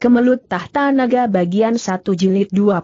Kemelut Tahta Naga bagian 1 jilid 20.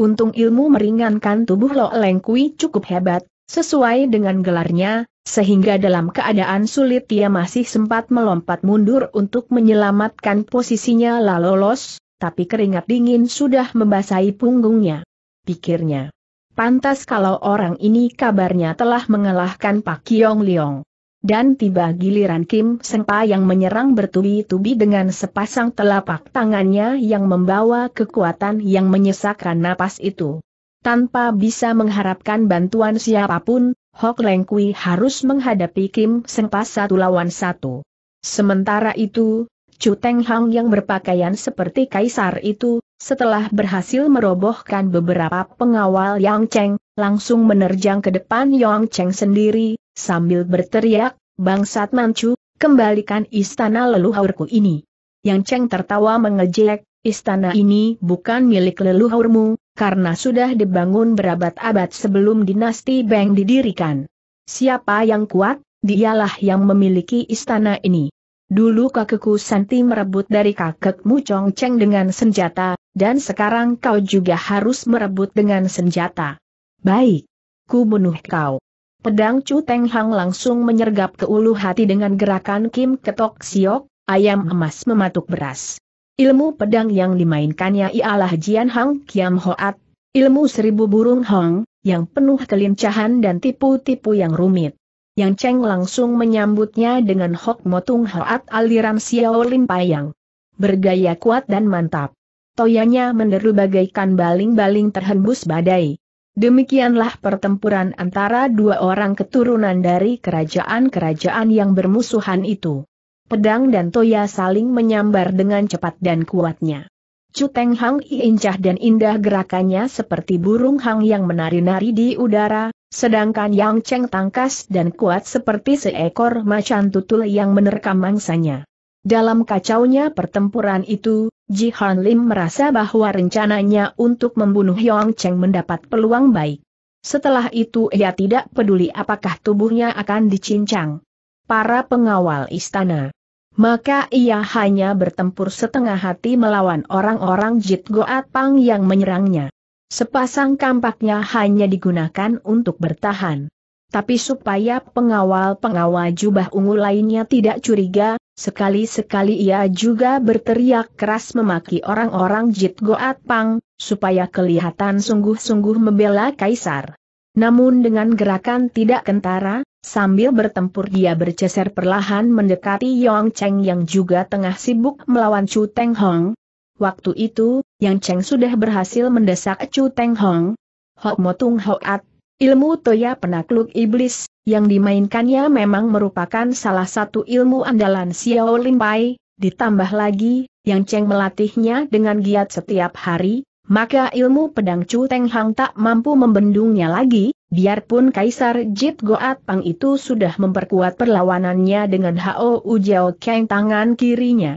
Untung ilmu meringankan tubuh Lo Leng cukup hebat, sesuai dengan gelarnya, sehingga dalam keadaan sulit ia masih sempat melompat mundur untuk menyelamatkan posisinya lalu lolos, tapi keringat dingin sudah membasahi punggungnya. Pikirnya. Pantas kalau orang ini kabarnya telah mengalahkan Pak Kiong Liong dan tiba giliran Kim Sengpa yang menyerang bertubi-tubi dengan sepasang telapak tangannya yang membawa kekuatan yang menyesakkan napas itu. Tanpa bisa mengharapkan bantuan siapapun, Hok Leng Kui harus menghadapi Kim Sengpa satu lawan satu. Sementara itu, Chu Teng Hang yang berpakaian seperti kaisar itu, setelah berhasil merobohkan beberapa pengawal Yang Cheng, langsung menerjang ke depan Yang Cheng sendiri, Sambil berteriak, bangsat mancu, kembalikan istana leluhurku ini. Yang Cheng tertawa mengejek, istana ini bukan milik leluhurmu, karena sudah dibangun berabad-abad sebelum dinasti Beng didirikan. Siapa yang kuat, dialah yang memiliki istana ini. Dulu kakekku Santi merebut dari kakekmu Chong Cheng dengan senjata, dan sekarang kau juga harus merebut dengan senjata. Baik. Ku bunuh kau. Pedang Chu Teng Hang langsung menyergap ke ulu hati dengan gerakan Kim Ketok Siok, ayam emas mematuk beras. Ilmu pedang yang dimainkannya ialah Jian Hang Kiam Hoat, ilmu seribu burung Hong, yang penuh kelincahan dan tipu-tipu yang rumit. Yang Cheng langsung menyambutnya dengan Hok Motung Hoat aliran Xiaolin Payang. Bergaya kuat dan mantap. Toyanya menderu bagaikan baling-baling terhembus badai. Demikianlah pertempuran antara dua orang keturunan dari kerajaan-kerajaan yang bermusuhan itu. Pedang dan Toya saling menyambar dengan cepat dan kuatnya. Cuteng Hang Incah dan indah gerakannya seperti burung hang yang menari-nari di udara, sedangkan Yang Cheng tangkas dan kuat seperti seekor macan tutul yang menerkam mangsanya. Dalam kacaunya pertempuran itu, Ji Han Lim merasa bahwa rencananya untuk membunuh Yong Cheng mendapat peluang baik. Setelah itu ia tidak peduli apakah tubuhnya akan dicincang. Para pengawal istana. Maka ia hanya bertempur setengah hati melawan orang-orang Jit Goat Pang yang menyerangnya. Sepasang kampaknya hanya digunakan untuk bertahan. Tapi supaya pengawal-pengawal jubah ungu lainnya tidak curiga, Sekali-sekali ia juga berteriak keras memaki orang-orang Jit Goat Pang, supaya kelihatan sungguh-sungguh membela Kaisar. Namun dengan gerakan tidak kentara, sambil bertempur dia berceser perlahan mendekati Yong Cheng yang juga tengah sibuk melawan Chu Teng Hong. Waktu itu, Yang Cheng sudah berhasil mendesak Chu Teng Hong. Hok Motung Hoat, ilmu Toya penakluk iblis, yang dimainkannya memang merupakan salah satu ilmu andalan Xiao Lin Pai. ditambah lagi, yang Cheng melatihnya dengan giat setiap hari, maka ilmu pedang Chu Teng Hang tak mampu membendungnya lagi, biarpun Kaisar Jit Goat Pang itu sudah memperkuat perlawanannya dengan Hao Ujao Kang tangan kirinya.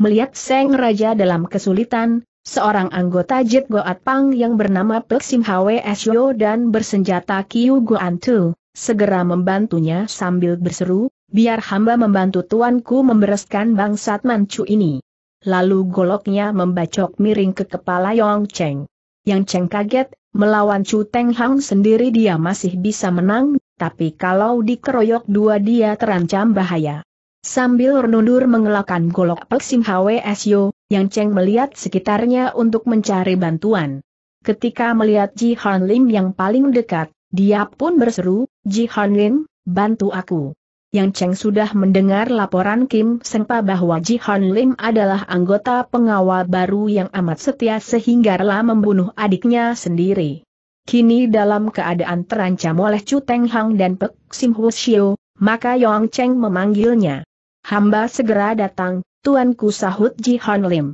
Melihat Seng Raja dalam kesulitan, seorang anggota Jit Goat Pang yang bernama Pek Sim Hwe Esyo dan bersenjata Kiu Goan Tu, segera membantunya sambil berseru, biar hamba membantu tuanku membereskan bangsat mancu ini. Lalu goloknya membacok miring ke kepala Yong Cheng. Yang Cheng kaget, melawan Chu Teng Hang sendiri dia masih bisa menang, tapi kalau dikeroyok dua dia terancam bahaya. Sambil renundur mengelakkan golok Peksim HWSU, Yang Cheng melihat sekitarnya untuk mencari bantuan. Ketika melihat Ji Han Lim yang paling dekat, dia pun berseru, Ji Han Lin, bantu aku. Yang Cheng sudah mendengar laporan Kim Sengpa bahwa Ji Han Lim adalah anggota pengawal baru yang amat setia sehingga rela membunuh adiknya sendiri. Kini dalam keadaan terancam oleh Chu Teng Hang dan Pek Sim Hu Xiu, maka Yong Cheng memanggilnya. Hamba segera datang, tuanku sahut Ji Han Lim.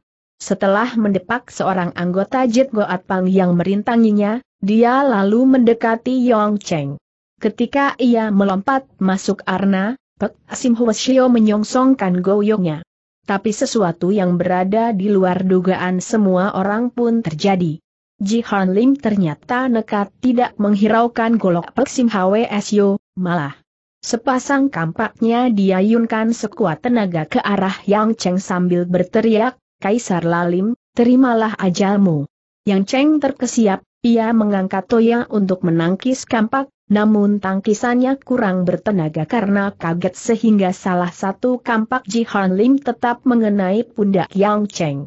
Setelah mendepak seorang anggota Jit Goat Pang yang merintanginya, dia lalu mendekati Yong Cheng. Ketika ia melompat masuk arna, Pek Sim Shio menyongsongkan goyongnya. Tapi sesuatu yang berada di luar dugaan semua orang pun terjadi. Ji Han Lim ternyata nekat tidak menghiraukan golok Pek Sim Hwe malah. Sepasang kampaknya diayunkan sekuat tenaga ke arah Yang Cheng sambil berteriak, Kaisar Lalim, terimalah ajalmu. Yang Cheng terkesiap, ia mengangkat toya untuk menangkis kampak, namun tangkisannya kurang bertenaga karena kaget sehingga salah satu kampak Ji Jihan Lim tetap mengenai pundak Yang Cheng.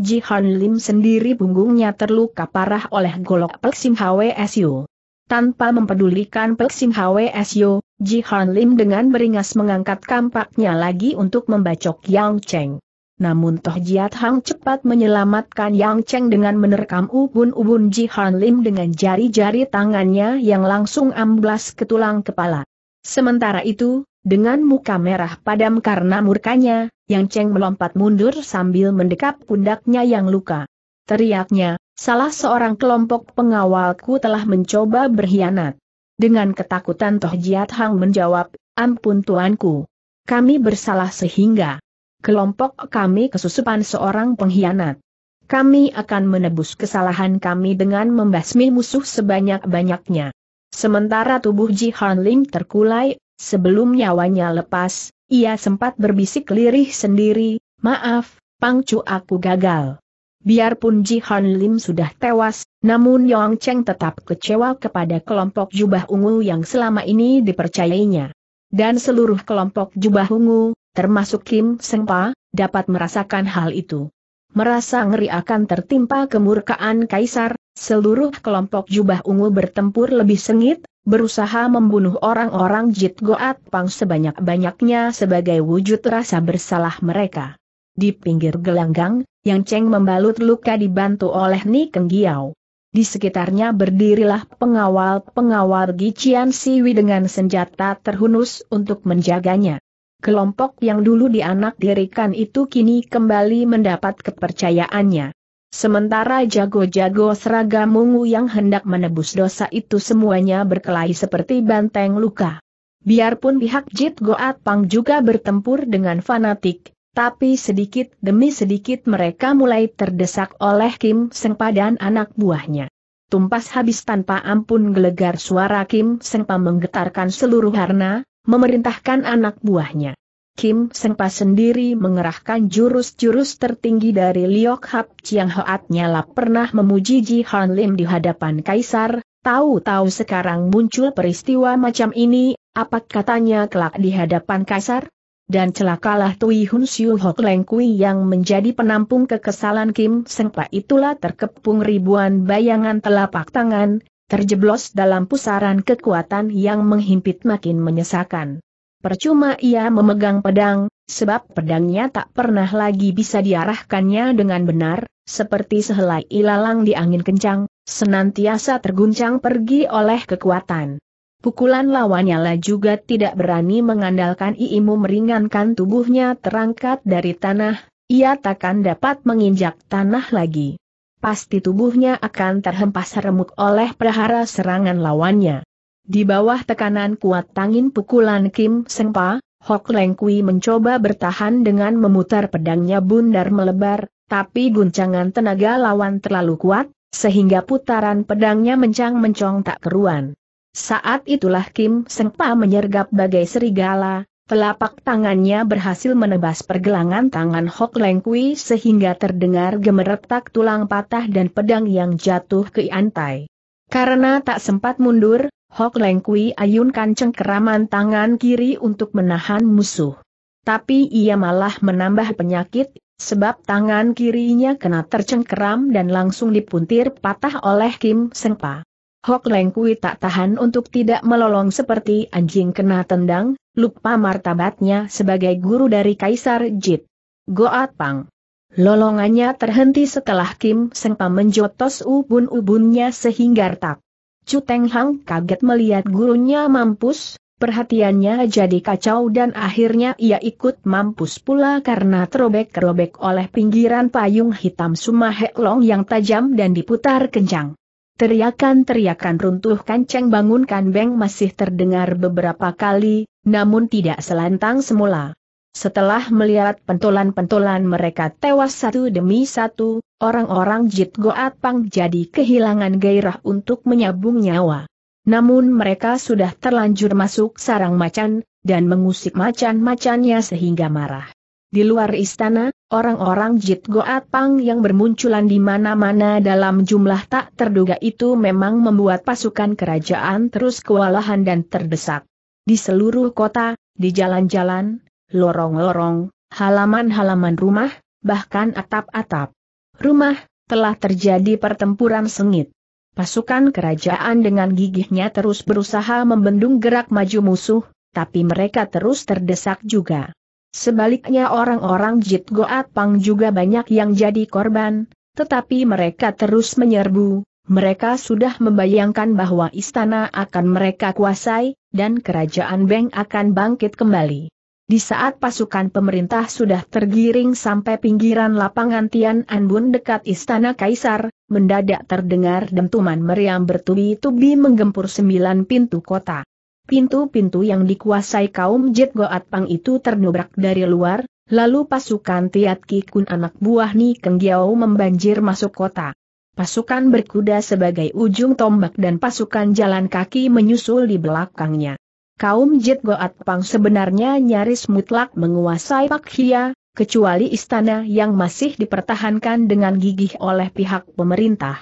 Ji Jihan Lim sendiri punggungnya terluka parah oleh golok Peksim HWSU. Tanpa mempedulikan Peksim Ji Jihan Lim dengan beringas mengangkat kampaknya lagi untuk membacok Yang Cheng. Namun Toh Jiat Hang cepat menyelamatkan Yang Cheng dengan menerkam ubun-ubun Ji Han Lim dengan jari-jari tangannya yang langsung amblas ke tulang kepala. Sementara itu, dengan muka merah padam karena murkanya, Yang Cheng melompat mundur sambil mendekap pundaknya yang luka. Teriaknya, salah seorang kelompok pengawalku telah mencoba berkhianat. Dengan ketakutan Toh Jiat Hang menjawab, ampun tuanku. Kami bersalah sehingga kelompok kami kesusupan seorang pengkhianat. Kami akan menebus kesalahan kami dengan membasmi musuh sebanyak-banyaknya. Sementara tubuh Ji Han Lim terkulai, sebelum nyawanya lepas, ia sempat berbisik lirih sendiri, maaf, pangcu aku gagal. Biarpun Ji Han Lim sudah tewas, namun Yong Cheng tetap kecewa kepada kelompok jubah ungu yang selama ini dipercayainya. Dan seluruh kelompok jubah ungu, termasuk Kim Sengpa, dapat merasakan hal itu. Merasa ngeri akan tertimpa kemurkaan kaisar, seluruh kelompok jubah ungu bertempur lebih sengit, berusaha membunuh orang-orang Jit Goat Pang sebanyak-banyaknya sebagai wujud rasa bersalah mereka. Di pinggir gelanggang, Yang Cheng membalut luka dibantu oleh Ni Keng Giau. Di sekitarnya berdirilah pengawal-pengawal Gician Siwi dengan senjata terhunus untuk menjaganya. Kelompok yang dulu dianak dirikan itu kini kembali mendapat kepercayaannya. Sementara jago-jago seragam mungu yang hendak menebus dosa itu semuanya berkelahi seperti banteng luka. Biarpun pihak Jit Goat Pang juga bertempur dengan fanatik, tapi sedikit demi sedikit mereka mulai terdesak oleh Kim Seng dan anak buahnya. Tumpas habis tanpa ampun gelegar suara Kim Sengpa menggetarkan seluruh harna, memerintahkan anak buahnya. Kim Sengpa sendiri mengerahkan jurus-jurus tertinggi dari Liok Hap Chiang Hoat Nyala pernah memuji Ji Han Lim di hadapan Kaisar, tahu-tahu sekarang muncul peristiwa macam ini, apa katanya kelak di hadapan Kaisar? Dan celakalah Tui Hun Siu Hok Leng Kui yang menjadi penampung kekesalan Kim Sengpa itulah terkepung ribuan bayangan telapak tangan, terjeblos dalam pusaran kekuatan yang menghimpit makin menyesakan. Percuma ia memegang pedang, sebab pedangnya tak pernah lagi bisa diarahkannya dengan benar, seperti sehelai ilalang di angin kencang, senantiasa terguncang pergi oleh kekuatan. Pukulan lawannya juga tidak berani mengandalkan iimu meringankan tubuhnya terangkat dari tanah, ia takkan dapat menginjak tanah lagi pasti tubuhnya akan terhempas remuk oleh prahara serangan lawannya. Di bawah tekanan kuat tangin pukulan Kim Sengpa, Hok Leng Kui mencoba bertahan dengan memutar pedangnya bundar melebar, tapi guncangan tenaga lawan terlalu kuat, sehingga putaran pedangnya mencang-mencong tak keruan. Saat itulah Kim Sengpa menyergap bagai serigala, Telapak tangannya berhasil menebas pergelangan tangan Hok Leng Kui sehingga terdengar gemeretak tulang patah dan pedang yang jatuh ke antai. Karena tak sempat mundur, Hok Leng Kui ayunkan cengkeraman tangan kiri untuk menahan musuh. Tapi ia malah menambah penyakit, sebab tangan kirinya kena tercengkeram dan langsung dipuntir patah oleh Kim Sengpa. Hok Leng Kui tak tahan untuk tidak melolong seperti anjing kena tendang, lupa martabatnya sebagai guru dari Kaisar Jit. Goat Pang. Lolongannya terhenti setelah Kim Sengpa menjotos ubun-ubunnya sehingga retak. Teng Hang kaget melihat gurunya mampus, perhatiannya jadi kacau dan akhirnya ia ikut mampus pula karena terobek robek oleh pinggiran payung hitam Sumahek Long yang tajam dan diputar kencang. Teriakan-teriakan runtuh kanceng bangunkan beng masih terdengar beberapa kali, namun tidak selantang semula. Setelah melihat pentolan-pentolan mereka tewas satu demi satu, orang-orang Jit Goat Pang jadi kehilangan gairah untuk menyabung nyawa. Namun mereka sudah terlanjur masuk sarang macan, dan mengusik macan-macannya sehingga marah. Di luar istana, orang-orang Jit Goat Pang yang bermunculan di mana-mana dalam jumlah tak terduga itu memang membuat pasukan kerajaan terus kewalahan dan terdesak. Di seluruh kota, di jalan-jalan, lorong-lorong, halaman-halaman rumah, bahkan atap-atap rumah, telah terjadi pertempuran sengit. Pasukan kerajaan dengan gigihnya terus berusaha membendung gerak maju musuh, tapi mereka terus terdesak juga. Sebaliknya orang-orang Jit Goat Pang juga banyak yang jadi korban, tetapi mereka terus menyerbu, mereka sudah membayangkan bahwa istana akan mereka kuasai, dan kerajaan Beng akan bangkit kembali. Di saat pasukan pemerintah sudah tergiring sampai pinggiran lapangan Tian Anbun dekat istana Kaisar, mendadak terdengar dentuman meriam bertubi-tubi menggempur sembilan pintu kota. Pintu-pintu yang dikuasai kaum Jet Goat Pang itu terdobrak dari luar, lalu pasukan Tiat Ki Kun anak buah Ni Kenggiao membanjir masuk kota. Pasukan berkuda sebagai ujung tombak dan pasukan jalan kaki menyusul di belakangnya. Kaum Jet Goat Pang sebenarnya nyaris mutlak menguasai Pak Hia, kecuali istana yang masih dipertahankan dengan gigih oleh pihak pemerintah.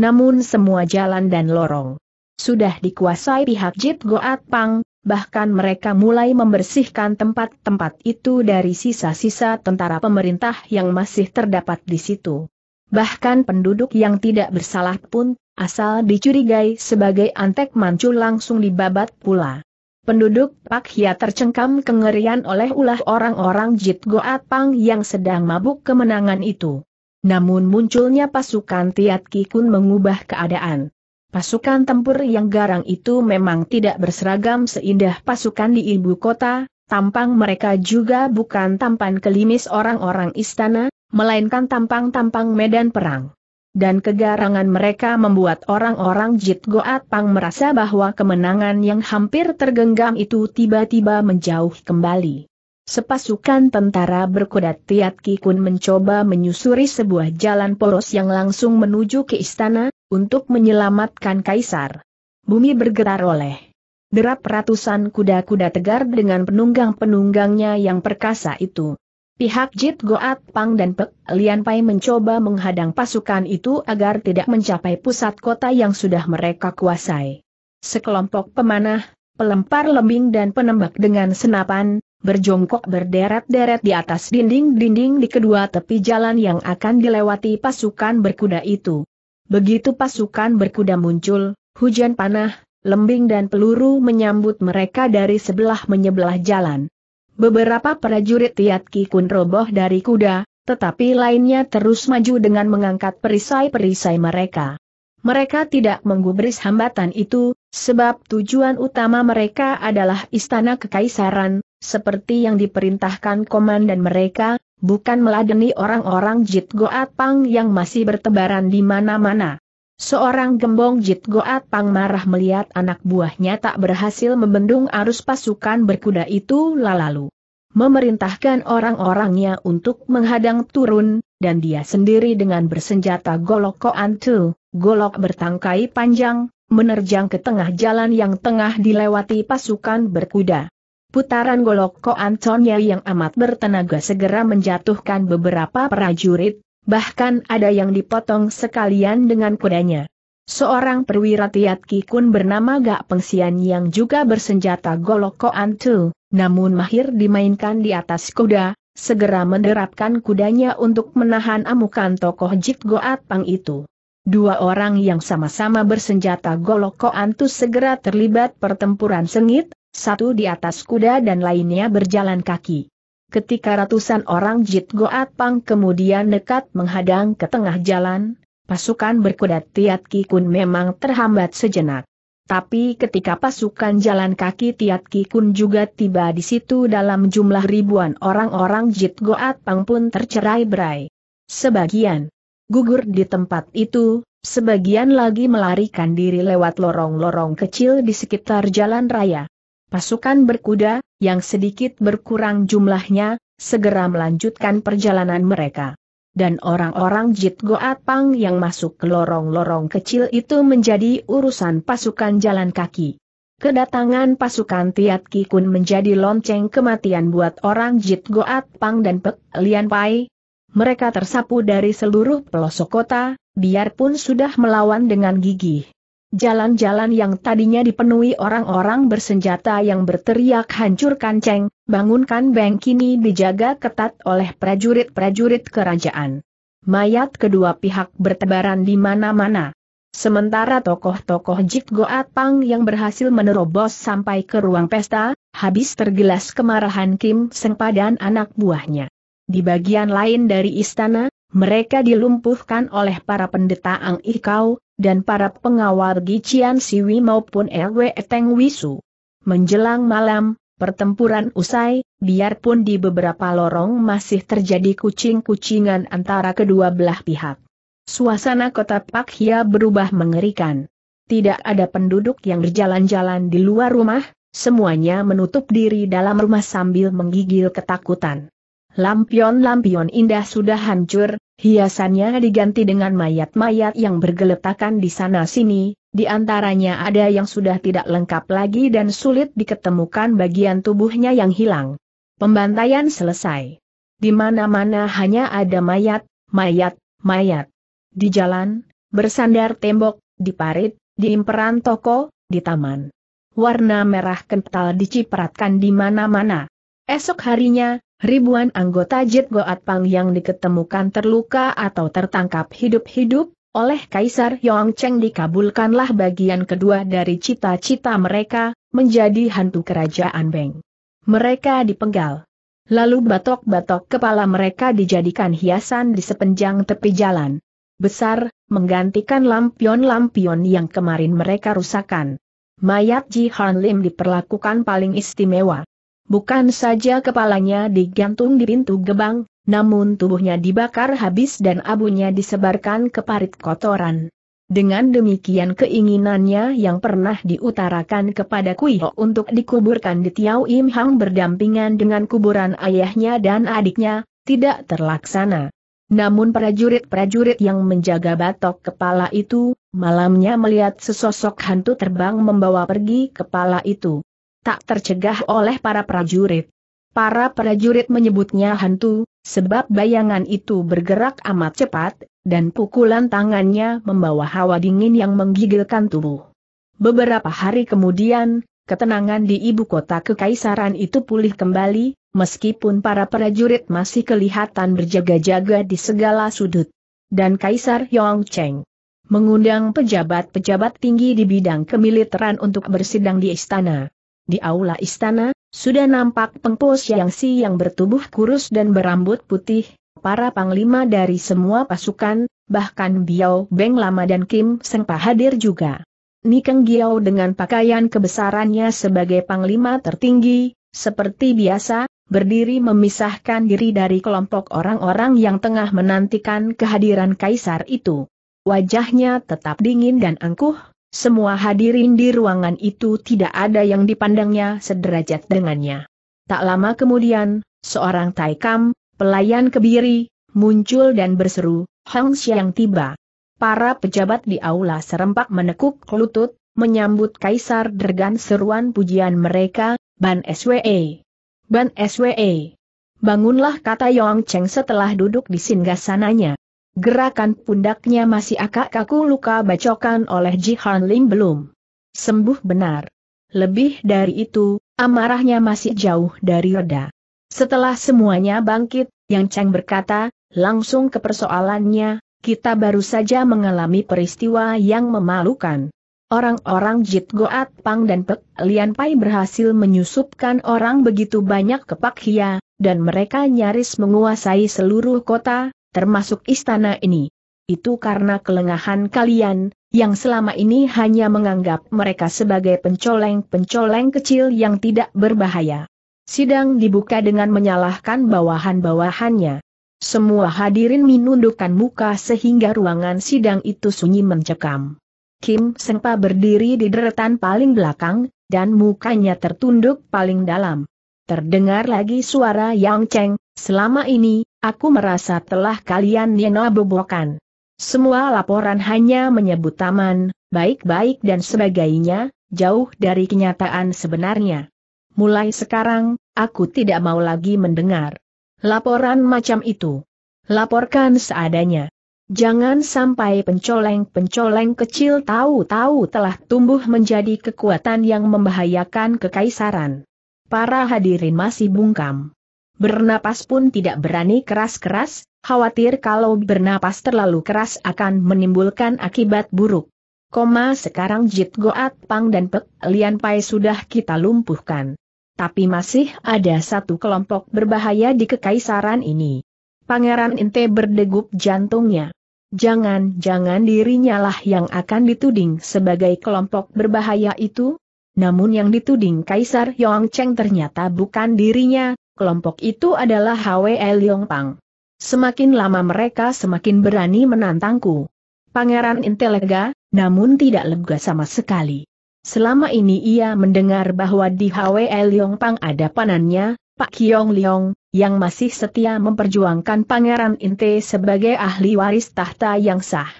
Namun semua jalan dan lorong sudah dikuasai pihak Jit Goat Pang, bahkan mereka mulai membersihkan tempat-tempat itu dari sisa-sisa tentara pemerintah yang masih terdapat di situ. Bahkan penduduk yang tidak bersalah pun, asal dicurigai sebagai antek mancul langsung dibabat pula. Penduduk Pak Hia tercengkam kengerian oleh ulah orang-orang Jit Goat Pang yang sedang mabuk kemenangan itu. Namun munculnya pasukan Tiat Kikun mengubah keadaan. Pasukan tempur yang garang itu memang tidak berseragam seindah pasukan di ibu kota, tampang mereka juga bukan tampan kelimis orang-orang istana, melainkan tampang-tampang medan perang. Dan kegarangan mereka membuat orang-orang Jit Goat Pang merasa bahwa kemenangan yang hampir tergenggam itu tiba-tiba menjauh kembali. Sepasukan tentara berkuda Tiat kikun mencoba menyusuri sebuah jalan poros yang langsung menuju ke istana, untuk menyelamatkan Kaisar. Bumi bergetar oleh derap ratusan kuda-kuda tegar dengan penunggang-penunggangnya yang perkasa itu. Pihak Jit Goat Pang dan Pek Lian Pai mencoba menghadang pasukan itu agar tidak mencapai pusat kota yang sudah mereka kuasai. Sekelompok pemanah, pelempar lembing dan penembak dengan senapan, berjongkok berderet-deret di atas dinding-dinding di kedua tepi jalan yang akan dilewati pasukan berkuda itu. Begitu pasukan berkuda muncul, hujan panah, lembing dan peluru menyambut mereka dari sebelah menyebelah jalan. Beberapa prajurit Tiat Ki Kun roboh dari kuda, tetapi lainnya terus maju dengan mengangkat perisai-perisai mereka. Mereka tidak menggubris hambatan itu, sebab tujuan utama mereka adalah istana kekaisaran, seperti yang diperintahkan komandan mereka, bukan meladeni orang-orang Jit Pang yang masih bertebaran di mana-mana. Seorang gembong Jit Pang marah melihat anak buahnya tak berhasil membendung arus pasukan berkuda itu lalu memerintahkan orang-orangnya untuk menghadang turun, dan dia sendiri dengan bersenjata golok koantu, golok bertangkai panjang, menerjang ke tengah jalan yang tengah dilewati pasukan berkuda. Putaran golok Koanconnya yang amat bertenaga segera menjatuhkan beberapa prajurit, bahkan ada yang dipotong sekalian dengan kudanya. Seorang perwira Tiat Kikun bernama Gak Pengsian yang juga bersenjata golok Tu, namun mahir dimainkan di atas kuda, segera menerapkan kudanya untuk menahan amukan tokoh Jit Goat Pang itu. Dua orang yang sama-sama bersenjata golok Tu segera terlibat pertempuran sengit, satu di atas kuda dan lainnya berjalan kaki. Ketika ratusan orang Jit Goat Pang kemudian dekat menghadang ke tengah jalan, pasukan berkuda Tiat Ki Kun memang terhambat sejenak. Tapi ketika pasukan jalan kaki Tiat Ki Kun juga tiba di situ dalam jumlah ribuan orang-orang Jit Goat Pang pun tercerai berai. Sebagian gugur di tempat itu, sebagian lagi melarikan diri lewat lorong-lorong kecil di sekitar jalan raya. Pasukan berkuda, yang sedikit berkurang jumlahnya, segera melanjutkan perjalanan mereka. Dan orang-orang Jit Goat Pang yang masuk ke lorong-lorong kecil itu menjadi urusan pasukan jalan kaki. Kedatangan pasukan Tiat Kikun menjadi lonceng kematian buat orang Jit Goat Pang dan Pek Lian Pai. Mereka tersapu dari seluruh pelosok kota, biarpun sudah melawan dengan gigih. Jalan-jalan yang tadinya dipenuhi orang-orang bersenjata yang berteriak hancurkan Ceng, bangunkan Beng kini dijaga ketat oleh prajurit-prajurit kerajaan. Mayat kedua pihak bertebaran di mana-mana. Sementara tokoh-tokoh Jik Goat Pang yang berhasil menerobos sampai ke ruang pesta, habis tergilas kemarahan Kim Sengpa dan anak buahnya. Di bagian lain dari istana, mereka dilumpuhkan oleh para pendeta Ang Ikau, dan para pengawal Gician Siwi maupun RW e Eteng Wisu. Menjelang malam, pertempuran usai, biarpun di beberapa lorong masih terjadi kucing-kucingan antara kedua belah pihak. Suasana kota Pak Hia berubah mengerikan. Tidak ada penduduk yang berjalan-jalan di luar rumah, semuanya menutup diri dalam rumah sambil menggigil ketakutan. Lampion-lampion indah sudah hancur, hiasannya diganti dengan mayat-mayat yang bergeletakan di sana-sini, di antaranya ada yang sudah tidak lengkap lagi dan sulit diketemukan bagian tubuhnya yang hilang. Pembantaian selesai. Di mana-mana hanya ada mayat, mayat, mayat. Di jalan, bersandar tembok, di parit, di imperan toko, di taman. Warna merah kental dicipratkan di mana-mana. Esok harinya, Ribuan anggota Jet Goat Pang yang diketemukan terluka atau tertangkap hidup-hidup, oleh Kaisar Yong Cheng dikabulkanlah bagian kedua dari cita-cita mereka, menjadi hantu kerajaan Beng. Mereka dipenggal. Lalu batok-batok kepala mereka dijadikan hiasan di sepanjang tepi jalan. Besar, menggantikan lampion-lampion yang kemarin mereka rusakan. Mayat Ji Han Lim diperlakukan paling istimewa. Bukan saja kepalanya digantung di pintu gebang, namun tubuhnya dibakar habis dan abunya disebarkan ke parit kotoran. Dengan demikian keinginannya yang pernah diutarakan kepada Kuiho untuk dikuburkan di Tiau Im Hang berdampingan dengan kuburan ayahnya dan adiknya, tidak terlaksana. Namun prajurit-prajurit yang menjaga batok kepala itu, malamnya melihat sesosok hantu terbang membawa pergi kepala itu tak tercegah oleh para prajurit. Para prajurit menyebutnya hantu, sebab bayangan itu bergerak amat cepat, dan pukulan tangannya membawa hawa dingin yang menggigilkan tubuh. Beberapa hari kemudian, ketenangan di ibu kota kekaisaran itu pulih kembali, meskipun para prajurit masih kelihatan berjaga-jaga di segala sudut. Dan Kaisar Cheng mengundang pejabat-pejabat tinggi di bidang kemiliteran untuk bersidang di istana. Di aula istana, sudah nampak pengpos yang si yang bertubuh kurus dan berambut putih, para panglima dari semua pasukan, bahkan Biao Beng Lama dan Kim Sengpa hadir juga. Nikeng Giao dengan pakaian kebesarannya sebagai panglima tertinggi, seperti biasa, berdiri memisahkan diri dari kelompok orang-orang yang tengah menantikan kehadiran kaisar itu. Wajahnya tetap dingin dan angkuh, semua hadirin di ruangan itu tidak ada yang dipandangnya sederajat dengannya. Tak lama kemudian, seorang Taikam, pelayan kebiri, muncul dan berseru, Hang Xiang tiba. Para pejabat di aula serempak menekuk lutut, menyambut Kaisar Dergan seruan pujian mereka, Ban SWE. Ban SWE. Bangunlah kata Yong Cheng setelah duduk di singgasananya. Gerakan pundaknya masih akak kaku luka bacokan oleh Ji Han Lim belum sembuh benar. Lebih dari itu, amarahnya masih jauh dari reda. Setelah semuanya bangkit, Yang Cheng berkata, langsung ke persoalannya, kita baru saja mengalami peristiwa yang memalukan. Orang-orang Jit Goat Pang dan Pek Lian Pai berhasil menyusupkan orang begitu banyak ke Pak Hia, dan mereka nyaris menguasai seluruh kota, termasuk istana ini. Itu karena kelengahan kalian, yang selama ini hanya menganggap mereka sebagai pencoleng-pencoleng kecil yang tidak berbahaya. Sidang dibuka dengan menyalahkan bawahan-bawahannya. Semua hadirin menundukkan muka sehingga ruangan sidang itu sunyi mencekam. Kim Sengpa berdiri di deretan paling belakang, dan mukanya tertunduk paling dalam. Terdengar lagi suara Yang Cheng, selama ini, Aku merasa telah kalian Nina bobokan. Semua laporan hanya menyebut taman, baik-baik dan sebagainya, jauh dari kenyataan sebenarnya. Mulai sekarang, aku tidak mau lagi mendengar laporan macam itu. Laporkan seadanya. Jangan sampai pencoleng-pencoleng kecil tahu-tahu telah tumbuh menjadi kekuatan yang membahayakan kekaisaran. Para hadirin masih bungkam. Bernapas pun tidak berani keras-keras, khawatir kalau bernapas terlalu keras akan menimbulkan akibat buruk. Koma sekarang Jit Goat Pang dan Pek Lian Pai sudah kita lumpuhkan. Tapi masih ada satu kelompok berbahaya di kekaisaran ini. Pangeran Inte berdegup jantungnya. Jangan-jangan dirinya lah yang akan dituding sebagai kelompok berbahaya itu? Namun yang dituding Kaisar Yongcheng ternyata bukan dirinya, kelompok itu adalah Hwe Liong Pang. Semakin lama mereka semakin berani menantangku. Pangeran Intelega, namun tidak lega sama sekali. Selama ini ia mendengar bahwa di Hwe Liong Pang ada panannya, Pak Kiong Leong, yang masih setia memperjuangkan Pangeran Inte sebagai ahli waris tahta yang sah.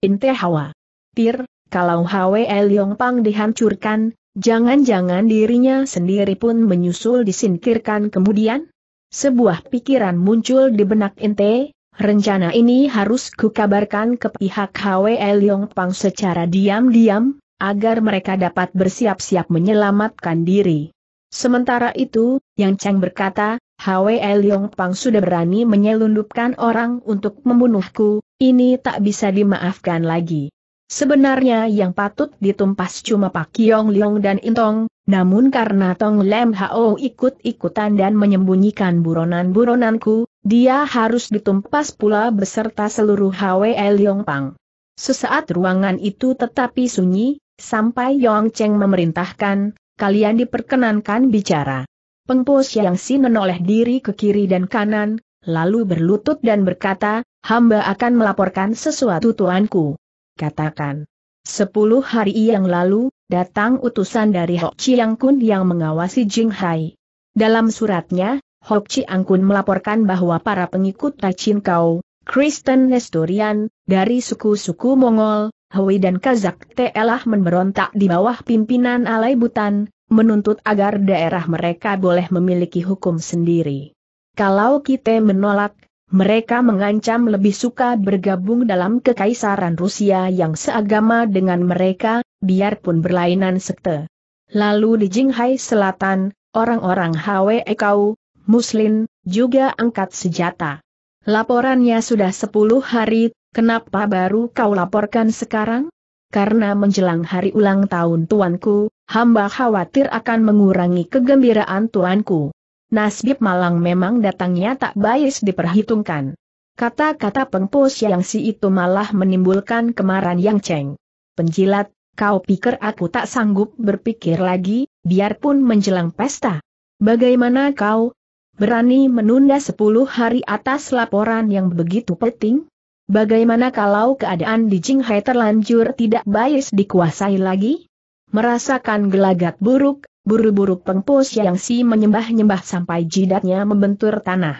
Inte Hawa. Tir, kalau Hwe Liong Pang dihancurkan, Jangan-jangan dirinya sendiri pun menyusul disingkirkan kemudian? Sebuah pikiran muncul di benak Inte, rencana ini harus kukabarkan ke pihak HWL Yongpang secara diam-diam, agar mereka dapat bersiap-siap menyelamatkan diri. Sementara itu, Yang Cheng berkata, HWL Yongpang sudah berani menyelundupkan orang untuk membunuhku, ini tak bisa dimaafkan lagi. Sebenarnya yang patut ditumpas cuma Pak Kiong Liong dan Intong, namun karena Tong Lem Hao ikut-ikutan dan menyembunyikan buronan-buronanku, dia harus ditumpas pula beserta seluruh HWE Liong Pang. Sesaat ruangan itu tetapi sunyi, sampai Yong Cheng memerintahkan, kalian diperkenankan bicara. Pengpos yang Si menoleh diri ke kiri dan kanan, lalu berlutut dan berkata, hamba akan melaporkan sesuatu tuanku katakan. Sepuluh hari yang lalu, datang utusan dari Hok Chiang Kun yang mengawasi Jing Hai. Dalam suratnya, Hok Chiang Kun melaporkan bahwa para pengikut Tachin Kau, Kristen Nestorian, dari suku-suku Mongol, Hui dan Kazak telah memberontak di bawah pimpinan Alai Butan, menuntut agar daerah mereka boleh memiliki hukum sendiri. Kalau kita menolak, mereka mengancam lebih suka bergabung dalam kekaisaran Rusia yang seagama dengan mereka, biarpun berlainan sekte. Lalu di Jinghai Selatan, orang-orang Hwe Kau, Muslim, juga angkat senjata. Laporannya sudah 10 hari, kenapa baru kau laporkan sekarang? Karena menjelang hari ulang tahun tuanku, hamba khawatir akan mengurangi kegembiraan tuanku nasib malang memang datangnya tak bais diperhitungkan. Kata-kata pengpus yang si itu malah menimbulkan kemarahan yang ceng. Penjilat, kau pikir aku tak sanggup berpikir lagi, biarpun menjelang pesta. Bagaimana kau berani menunda sepuluh hari atas laporan yang begitu penting? Bagaimana kalau keadaan di Jinghai terlanjur tidak bias dikuasai lagi? Merasakan gelagat buruk, Buru-buru pengpus yang si menyembah-nyembah sampai jidatnya membentur tanah.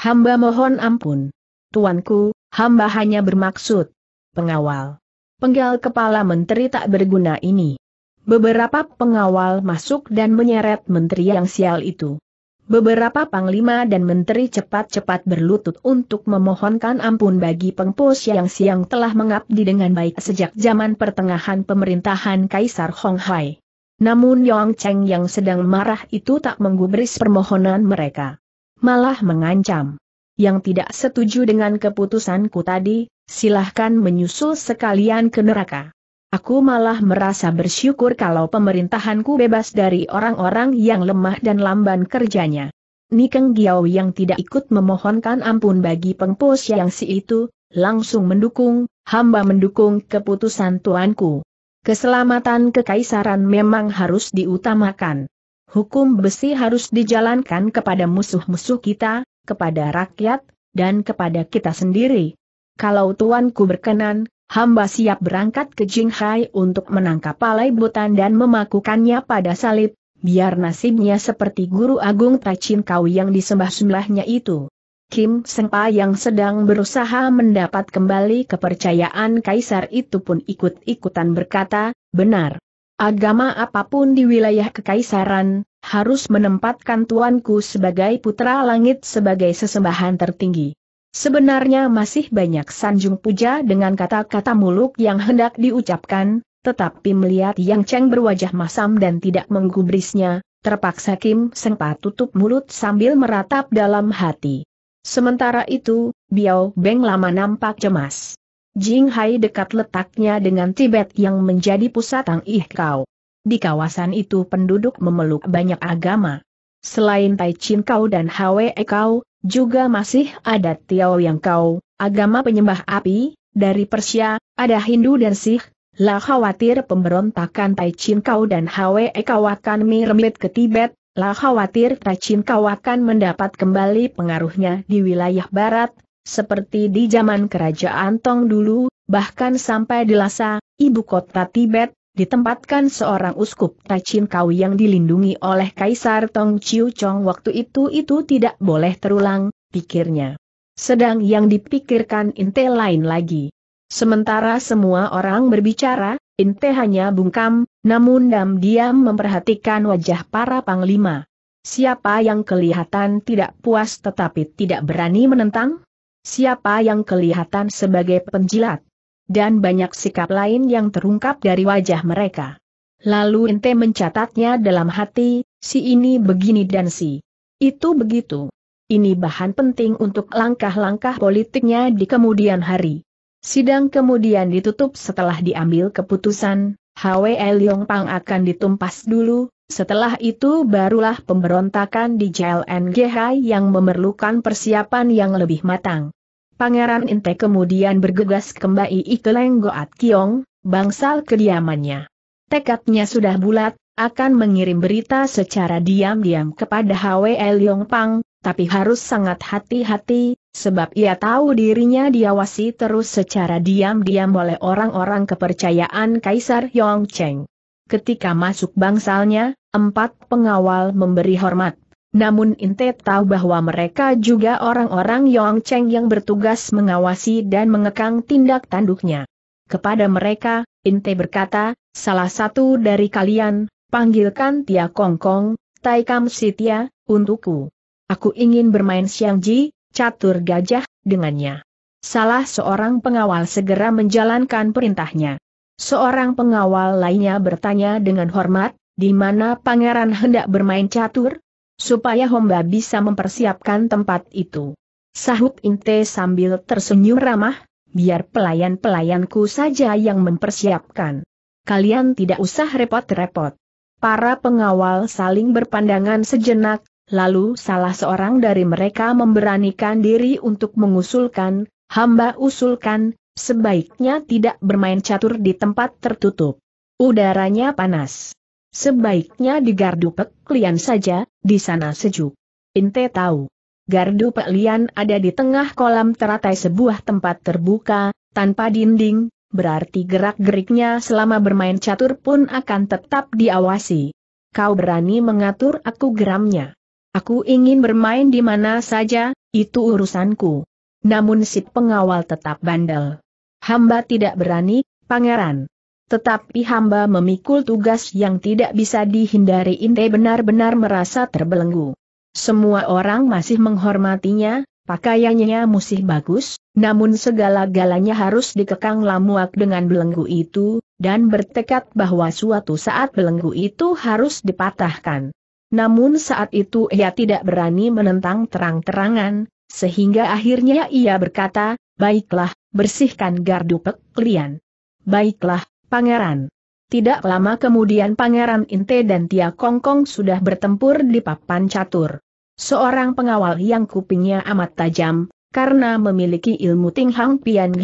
Hamba mohon ampun. Tuanku, hamba hanya bermaksud. Pengawal. Penggal kepala menteri tak berguna ini. Beberapa pengawal masuk dan menyeret menteri yang sial itu. Beberapa panglima dan menteri cepat-cepat berlutut untuk memohonkan ampun bagi pengpus yang siang telah mengabdi dengan baik sejak zaman pertengahan pemerintahan Kaisar Honghai. Namun Yong Cheng yang sedang marah itu tak menggubris permohonan mereka. Malah mengancam. Yang tidak setuju dengan keputusanku tadi, silahkan menyusul sekalian ke neraka. Aku malah merasa bersyukur kalau pemerintahanku bebas dari orang-orang yang lemah dan lamban kerjanya. Nikeng Giao yang tidak ikut memohonkan ampun bagi pengpos yang si itu, langsung mendukung, hamba mendukung keputusan tuanku. Keselamatan kekaisaran memang harus diutamakan. Hukum besi harus dijalankan kepada musuh-musuh kita, kepada rakyat, dan kepada kita sendiri. Kalau tuanku berkenan, hamba siap berangkat ke Jinghai untuk menangkap palai butan dan memakukannya pada salib, biar nasibnya seperti guru agung Tachin Kau yang disembah sembahnya itu. Kim Sengpa yang sedang berusaha mendapat kembali kepercayaan kaisar itu pun ikut-ikutan berkata, benar. Agama apapun di wilayah kekaisaran, harus menempatkan tuanku sebagai putra langit sebagai sesembahan tertinggi. Sebenarnya masih banyak sanjung puja dengan kata-kata muluk yang hendak diucapkan, tetapi melihat Yang Cheng berwajah masam dan tidak menggubrisnya, terpaksa Kim Sengpa tutup mulut sambil meratap dalam hati. Sementara itu, Biao Beng lama nampak cemas. Jing Hai dekat letaknya dengan Tibet yang menjadi pusat Tang Ih Kau. Di kawasan itu penduduk memeluk banyak agama. Selain Tai Chin Kau dan Hwe Kau, juga masih ada Tiao Yang Kau, agama penyembah api, dari Persia, ada Hindu dan Sikh. Lah khawatir pemberontakan Tai Chin Kau dan Hwe Kau akan merembet ke Tibet, lah khawatir racin kau akan mendapat kembali pengaruhnya di wilayah barat, seperti di zaman kerajaan Tong dulu, bahkan sampai di Lhasa, ibu kota Tibet, ditempatkan seorang uskup racin Kau yang dilindungi oleh Kaisar Tong Chiu Chong waktu itu itu tidak boleh terulang, pikirnya. Sedang yang dipikirkan Intel lain lagi. Sementara semua orang berbicara, Inte hanya bungkam, namun diam-diam memperhatikan wajah para panglima. Siapa yang kelihatan tidak puas tetapi tidak berani menentang? Siapa yang kelihatan sebagai penjilat? Dan banyak sikap lain yang terungkap dari wajah mereka. Lalu Inte mencatatnya dalam hati, si ini begini dan si itu begitu. Ini bahan penting untuk langkah-langkah politiknya di kemudian hari. Sidang kemudian ditutup setelah diambil keputusan, Hwe Yong Pang akan ditumpas dulu, setelah itu barulah pemberontakan di JLNGH yang memerlukan persiapan yang lebih matang. Pangeran Inte kemudian bergegas kembali ke Lenggoat Kiong, bangsal kediamannya. Tekadnya sudah bulat, akan mengirim berita secara diam-diam kepada Hwe Yong Pang, tapi harus sangat hati-hati, sebab ia tahu dirinya diawasi terus secara diam-diam oleh orang-orang kepercayaan Kaisar Yong Cheng. Ketika masuk bangsalnya, empat pengawal memberi hormat. Namun Inte tahu bahwa mereka juga orang-orang Yong Cheng yang bertugas mengawasi dan mengekang tindak tanduknya. Kepada mereka, Inte berkata, salah satu dari kalian, panggilkan Tia Kongkong, Tai Kam Sitia, untukku. Aku ingin bermain siang ji, catur gajah, dengannya. Salah seorang pengawal segera menjalankan perintahnya. Seorang pengawal lainnya bertanya dengan hormat, di mana pangeran hendak bermain catur? Supaya Homba bisa mempersiapkan tempat itu. Sahut Inte sambil tersenyum ramah, biar pelayan-pelayanku saja yang mempersiapkan. Kalian tidak usah repot-repot. Para pengawal saling berpandangan sejenak, Lalu salah seorang dari mereka memberanikan diri untuk mengusulkan, hamba usulkan, sebaiknya tidak bermain catur di tempat tertutup. Udaranya panas. Sebaiknya di gardu peklian saja, di sana sejuk. Inte tahu. Gardu peklian ada di tengah kolam teratai sebuah tempat terbuka, tanpa dinding, berarti gerak-geriknya selama bermain catur pun akan tetap diawasi. Kau berani mengatur aku geramnya. Aku ingin bermain di mana saja, itu urusanku. Namun si pengawal tetap bandel. Hamba tidak berani, pangeran. Tetapi hamba memikul tugas yang tidak bisa dihindari Inte benar-benar merasa terbelenggu. Semua orang masih menghormatinya, pakaiannya musih bagus, namun segala-galanya harus dikekang lamuak dengan belenggu itu, dan bertekad bahwa suatu saat belenggu itu harus dipatahkan. Namun saat itu ia tidak berani menentang terang-terangan, sehingga akhirnya ia berkata, Baiklah, bersihkan gardu peklian. Baiklah, pangeran. Tidak lama kemudian Pangeran Inte dan Tia Kongkong sudah bertempur di papan catur. Seorang pengawal yang kupingnya amat tajam, karena memiliki ilmu Tinghang Hang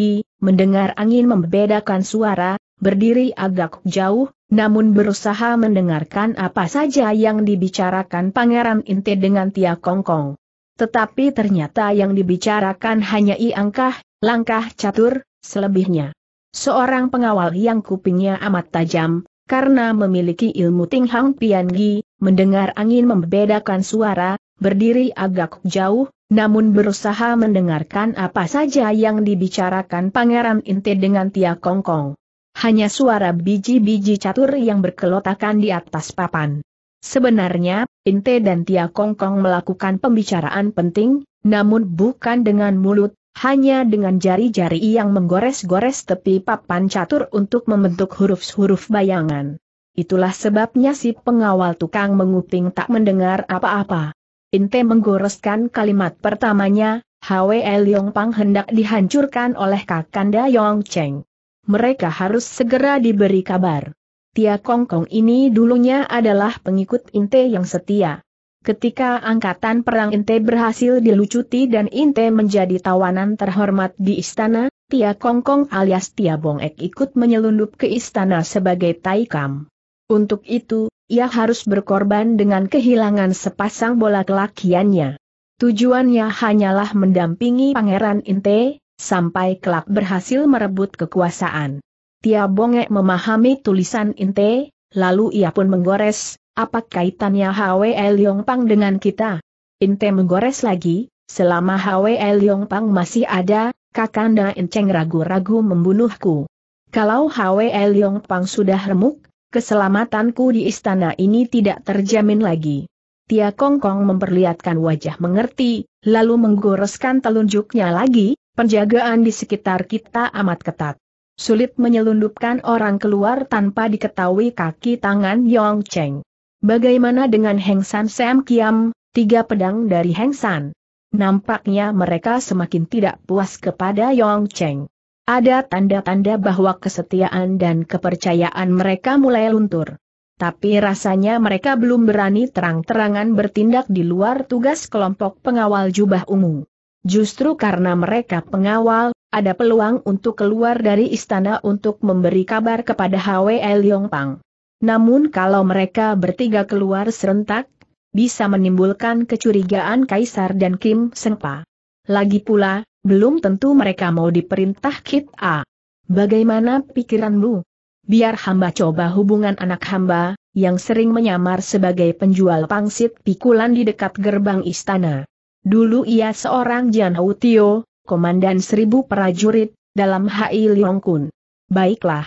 mendengar angin membedakan suara, berdiri agak jauh, namun berusaha mendengarkan apa saja yang dibicarakan Pangeran Inte dengan Tia Kongkong. Tetapi ternyata yang dibicarakan hanya iangkah, langkah catur, selebihnya. Seorang pengawal yang kupingnya amat tajam, karena memiliki ilmu Ting Hang Piangi, mendengar angin membedakan suara, berdiri agak jauh, namun berusaha mendengarkan apa saja yang dibicarakan Pangeran Inte dengan Tia Kongkong hanya suara biji-biji catur yang berkelotakan di atas papan. Sebenarnya, Inte dan Tia Kongkong melakukan pembicaraan penting, namun bukan dengan mulut, hanya dengan jari-jari yang menggores-gores tepi papan catur untuk membentuk huruf-huruf bayangan. Itulah sebabnya si pengawal tukang menguping tak mendengar apa-apa. Inte menggoreskan kalimat pertamanya, Hwe Leong Pang hendak dihancurkan oleh Kakanda Yong Cheng mereka harus segera diberi kabar. Tia Kongkong ini dulunya adalah pengikut Inte yang setia. Ketika angkatan perang Inte berhasil dilucuti dan Inte menjadi tawanan terhormat di istana, Tia Kongkong alias Tia Bongek ikut menyelundup ke istana sebagai Taikam. Untuk itu, ia harus berkorban dengan kehilangan sepasang bola kelakiannya. Tujuannya hanyalah mendampingi Pangeran Inte, sampai kelak berhasil merebut kekuasaan. Tia Bonge memahami tulisan Inte, lalu ia pun menggores, apa kaitannya Hwe Pang dengan kita? Inte menggores lagi, selama Hwe Pang masih ada, Kakanda Enceng ragu-ragu membunuhku. Kalau Hwe Pang sudah remuk, keselamatanku di istana ini tidak terjamin lagi. Tia Kongkong memperlihatkan wajah mengerti, lalu menggoreskan telunjuknya lagi, Penjagaan di sekitar kita amat ketat. Sulit menyelundupkan orang keluar tanpa diketahui kaki tangan Yong Cheng. Bagaimana dengan Heng San Sam Kiam, tiga pedang dari Heng San? Nampaknya mereka semakin tidak puas kepada Yong Cheng. Ada tanda-tanda bahwa kesetiaan dan kepercayaan mereka mulai luntur. Tapi rasanya mereka belum berani terang-terangan bertindak di luar tugas kelompok pengawal jubah ungu. Justru karena mereka pengawal, ada peluang untuk keluar dari istana untuk memberi kabar kepada Yong Pang. Namun kalau mereka bertiga keluar serentak, bisa menimbulkan kecurigaan Kaisar dan Kim Sengpa. Lagi pula, belum tentu mereka mau diperintah Kit A. Bagaimana pikiranmu? Biar hamba coba hubungan anak hamba, yang sering menyamar sebagai penjual pangsit pikulan di dekat gerbang istana. Dulu ia seorang Jian Tio, komandan seribu prajurit, dalam Hai Liong Kun. Baiklah.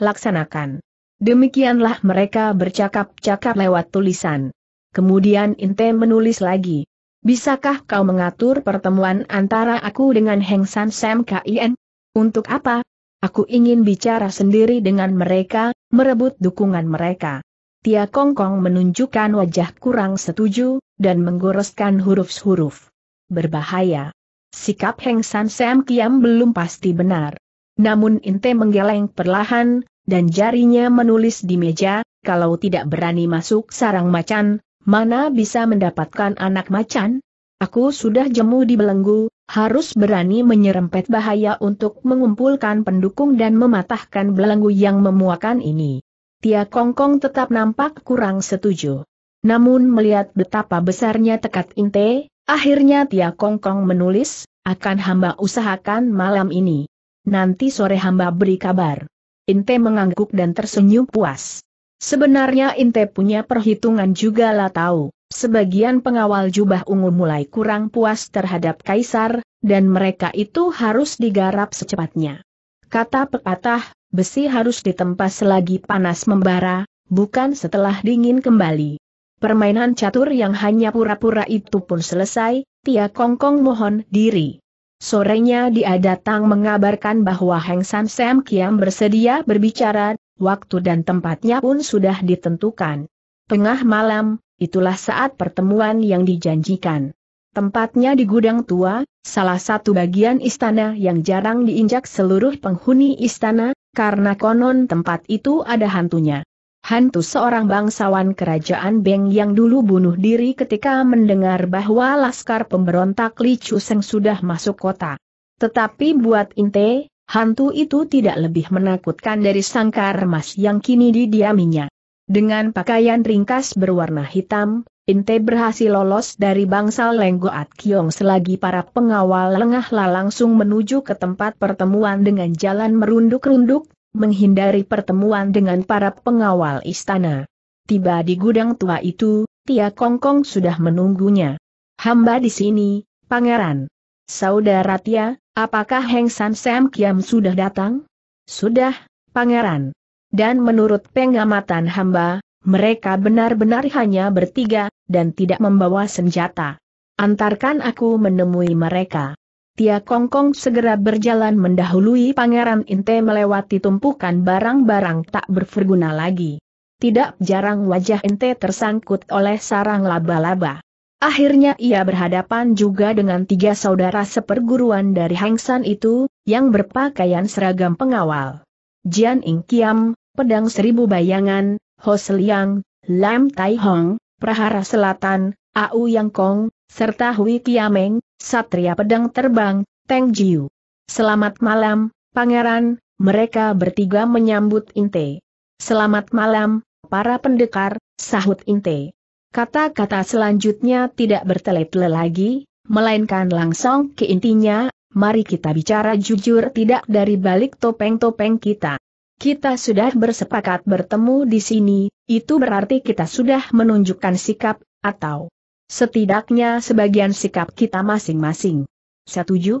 Laksanakan. Demikianlah mereka bercakap-cakap lewat tulisan. Kemudian Inte menulis lagi. Bisakah kau mengatur pertemuan antara aku dengan Heng San Sam Kien? Untuk apa? Aku ingin bicara sendiri dengan mereka, merebut dukungan mereka. Tia Kong Kong menunjukkan wajah kurang setuju, dan menggoreskan huruf-huruf. Berbahaya. Sikap Heng San Sam Kiam belum pasti benar. Namun Inte menggeleng perlahan, dan jarinya menulis di meja, kalau tidak berani masuk sarang macan, mana bisa mendapatkan anak macan? Aku sudah jemu di belenggu, harus berani menyerempet bahaya untuk mengumpulkan pendukung dan mematahkan belenggu yang memuakan ini. Tia Kongkong tetap nampak kurang setuju. Namun melihat betapa besarnya tekad Inte, akhirnya Tia Kongkong menulis, akan hamba usahakan malam ini. Nanti sore hamba beri kabar. Inte mengangguk dan tersenyum puas. Sebenarnya Inte punya perhitungan juga lah tahu, sebagian pengawal jubah ungu mulai kurang puas terhadap Kaisar, dan mereka itu harus digarap secepatnya. Kata pepatah, besi harus ditempa selagi panas membara, bukan setelah dingin kembali. Permainan catur yang hanya pura-pura itu pun selesai, Tia Kongkong mohon diri. Sorenya dia datang mengabarkan bahwa Heng San Sam Kiam bersedia berbicara, waktu dan tempatnya pun sudah ditentukan. Tengah malam, itulah saat pertemuan yang dijanjikan. Tempatnya di gudang tua, salah satu bagian istana yang jarang diinjak seluruh penghuni istana, karena konon tempat itu ada hantunya. Hantu seorang bangsawan kerajaan Beng yang dulu bunuh diri ketika mendengar bahwa laskar pemberontak Li Seng sudah masuk kota. Tetapi buat Inte, hantu itu tidak lebih menakutkan dari sangkar emas yang kini didiaminya. Dengan pakaian ringkas berwarna hitam, Inte berhasil lolos dari bangsal Lenggoat Kiong selagi para pengawal lengahlah langsung menuju ke tempat pertemuan dengan jalan merunduk-runduk, menghindari pertemuan dengan para pengawal istana. Tiba di gudang tua itu, Tia Kongkong sudah menunggunya. Hamba di sini, pangeran. Saudara Tia, apakah Heng San Sam Kiam sudah datang? Sudah, pangeran. Dan menurut pengamatan hamba, mereka benar-benar hanya bertiga, dan tidak membawa senjata. Antarkan aku menemui mereka. Tia Kongkong segera berjalan mendahului Pangeran Inte melewati tumpukan barang-barang tak berguna lagi. Tidak jarang wajah Inte tersangkut oleh sarang laba-laba. Akhirnya ia berhadapan juga dengan tiga saudara seperguruan dari Hangsan itu, yang berpakaian seragam pengawal. Jian Ing Kiam, Pedang Seribu Bayangan, Ho Liang, Lam Tai Hong, Prahara Selatan, Au Yang Kong, serta Hui Kiameng, Satria Pedang Terbang, Teng Jiu. Selamat malam, Pangeran, mereka bertiga menyambut Inte. Selamat malam, para pendekar, sahut Inte. Kata-kata selanjutnya tidak bertele-tele lagi, melainkan langsung ke intinya, mari kita bicara jujur tidak dari balik topeng-topeng kita. Kita sudah bersepakat bertemu di sini, itu berarti kita sudah menunjukkan sikap, atau setidaknya sebagian sikap kita masing-masing. Setuju?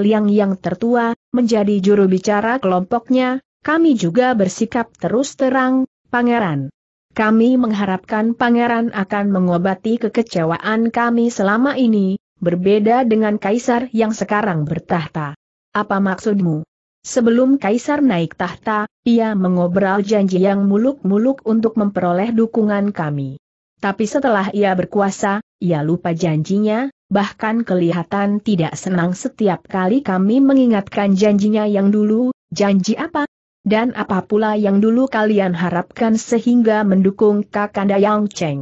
Liang yang tertua, menjadi juru bicara kelompoknya, kami juga bersikap terus terang, pangeran. Kami mengharapkan pangeran akan mengobati kekecewaan kami selama ini, berbeda dengan kaisar yang sekarang bertahta. Apa maksudmu? Sebelum Kaisar naik tahta, ia mengobrol janji yang muluk-muluk untuk memperoleh dukungan kami. Tapi setelah ia berkuasa, ia lupa janjinya, bahkan kelihatan tidak senang setiap kali kami mengingatkan janjinya yang dulu, janji apa? Dan apa pula yang dulu kalian harapkan sehingga mendukung Kakanda Yang Cheng?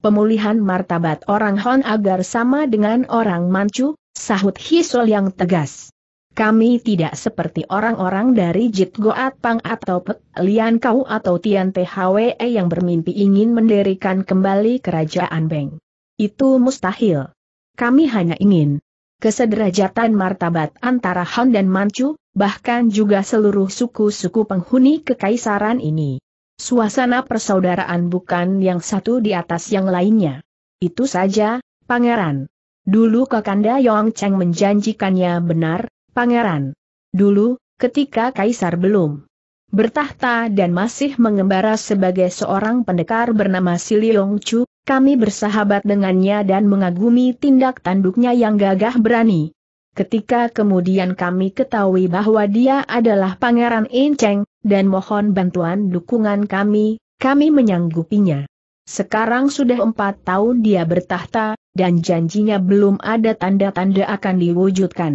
Pemulihan martabat orang Hon agar sama dengan orang Manchu, sahut Hisol yang tegas. Kami tidak seperti orang-orang dari Jit Goat Pang atau Pek Lian Kau atau Tian PHWE yang bermimpi ingin mendirikan kembali kerajaan Beng. Itu mustahil. Kami hanya ingin kesederajatan martabat antara Han dan Manchu, bahkan juga seluruh suku-suku penghuni kekaisaran ini. Suasana persaudaraan bukan yang satu di atas yang lainnya. Itu saja, Pangeran. Dulu Kakanda Yong Cheng menjanjikannya benar, Pangeran. Dulu, ketika Kaisar belum bertahta dan masih mengembara sebagai seorang pendekar bernama Siliong Chu, kami bersahabat dengannya dan mengagumi tindak tanduknya yang gagah berani. Ketika kemudian kami ketahui bahwa dia adalah Pangeran Inceng, dan mohon bantuan dukungan kami, kami menyanggupinya. Sekarang sudah empat tahun dia bertahta, dan janjinya belum ada tanda-tanda akan diwujudkan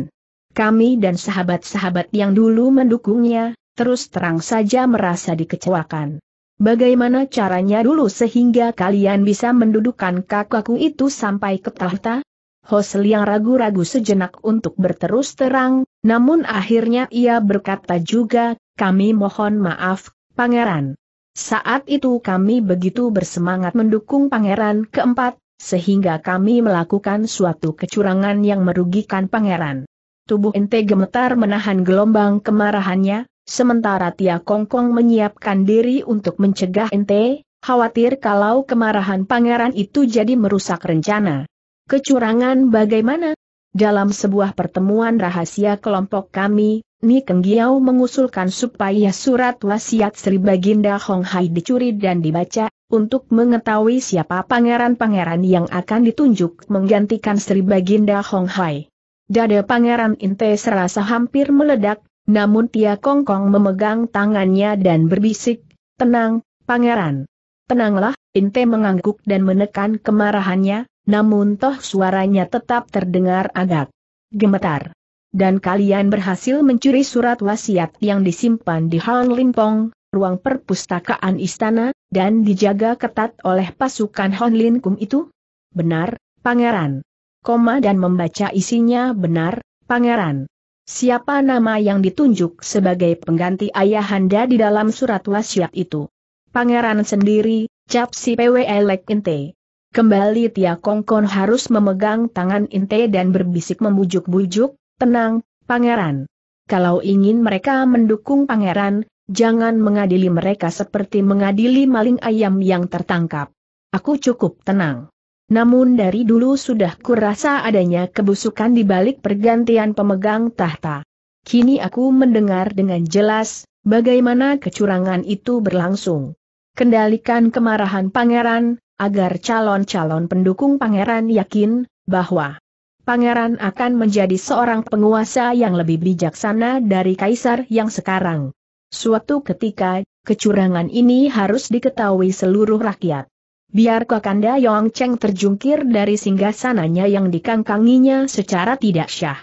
kami dan sahabat-sahabat yang dulu mendukungnya, terus terang saja merasa dikecewakan. Bagaimana caranya dulu sehingga kalian bisa mendudukan kakakku itu sampai ke tahta? Hosel yang ragu-ragu sejenak untuk berterus terang, namun akhirnya ia berkata juga, kami mohon maaf, pangeran. Saat itu kami begitu bersemangat mendukung pangeran keempat, sehingga kami melakukan suatu kecurangan yang merugikan pangeran tubuh ente gemetar menahan gelombang kemarahannya, sementara Tia Kongkong menyiapkan diri untuk mencegah ente, khawatir kalau kemarahan pangeran itu jadi merusak rencana. Kecurangan bagaimana? Dalam sebuah pertemuan rahasia kelompok kami, Ni Kenggiao mengusulkan supaya surat wasiat Sri Baginda Hong Hai dicuri dan dibaca, untuk mengetahui siapa pangeran-pangeran yang akan ditunjuk menggantikan Sri Baginda Hong Hai. Dada Pangeran Inte serasa hampir meledak, namun Tia Kongkong memegang tangannya dan berbisik, Tenang, Pangeran. Tenanglah, Inte mengangguk dan menekan kemarahannya, namun toh suaranya tetap terdengar agak gemetar. Dan kalian berhasil mencuri surat wasiat yang disimpan di Han Limpong, ruang perpustakaan istana, dan dijaga ketat oleh pasukan Hon Lin Kum itu? Benar, Pangeran koma dan membaca isinya benar, pangeran. Siapa nama yang ditunjuk sebagai pengganti ayahanda di dalam surat wasiat itu? Pangeran sendiri, cap si PWLek Inte. Kembali Tia Kongkon harus memegang tangan Inte dan berbisik membujuk-bujuk, tenang, pangeran. Kalau ingin mereka mendukung pangeran, jangan mengadili mereka seperti mengadili maling ayam yang tertangkap. Aku cukup tenang. Namun dari dulu sudah kurasa adanya kebusukan di balik pergantian pemegang tahta. Kini aku mendengar dengan jelas, bagaimana kecurangan itu berlangsung. Kendalikan kemarahan pangeran, agar calon-calon pendukung pangeran yakin, bahwa pangeran akan menjadi seorang penguasa yang lebih bijaksana dari kaisar yang sekarang. Suatu ketika, kecurangan ini harus diketahui seluruh rakyat. Biar Kakanda Yong Cheng terjungkir dari singgasananya yang dikangkanginya secara tidak syah.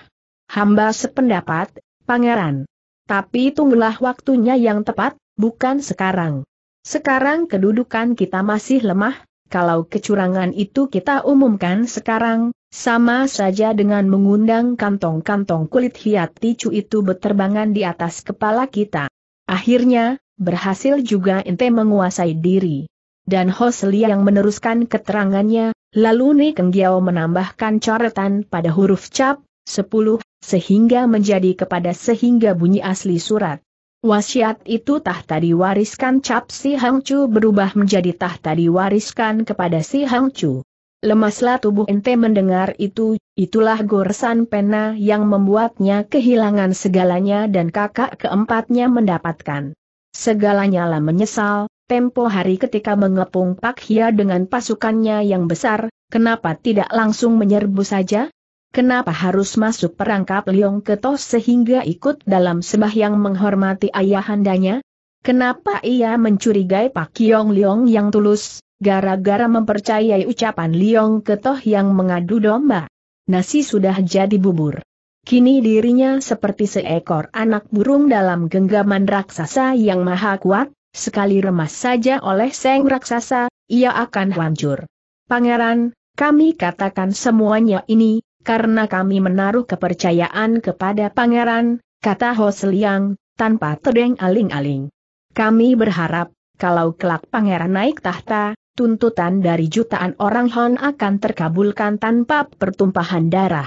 Hamba sependapat, pangeran. Tapi tunggulah waktunya yang tepat, bukan sekarang. Sekarang kedudukan kita masih lemah, kalau kecurangan itu kita umumkan sekarang, sama saja dengan mengundang kantong-kantong kulit hiat ticu itu berterbangan di atas kepala kita. Akhirnya, berhasil juga ente menguasai diri dan Hosli yang meneruskan keterangannya, lalu Ne Keng Giao menambahkan coretan pada huruf cap, 10, sehingga menjadi kepada sehingga bunyi asli surat. Wasiat itu tahta diwariskan cap si Hang Chu berubah menjadi tahta diwariskan kepada si Hang Chu. Lemaslah tubuh ente mendengar itu, itulah goresan pena yang membuatnya kehilangan segalanya dan kakak keempatnya mendapatkan. Segalanya lah menyesal, tempo hari ketika mengepung Pak Hia dengan pasukannya yang besar, kenapa tidak langsung menyerbu saja? Kenapa harus masuk perangkap Liong Ketoh sehingga ikut dalam sembah yang menghormati ayahandanya? Kenapa ia mencurigai Pak Kiong Liong yang tulus, gara-gara mempercayai ucapan Liong Ketoh yang mengadu domba? Nasi sudah jadi bubur. Kini dirinya seperti seekor anak burung dalam genggaman raksasa yang maha kuat, Sekali remas saja oleh Seng Raksasa, ia akan hancur. Pangeran, kami katakan semuanya ini, karena kami menaruh kepercayaan kepada pangeran, kata Ho Seliang, tanpa terdeng aling-aling. Kami berharap, kalau kelak pangeran naik tahta, tuntutan dari jutaan orang Hon akan terkabulkan tanpa pertumpahan darah.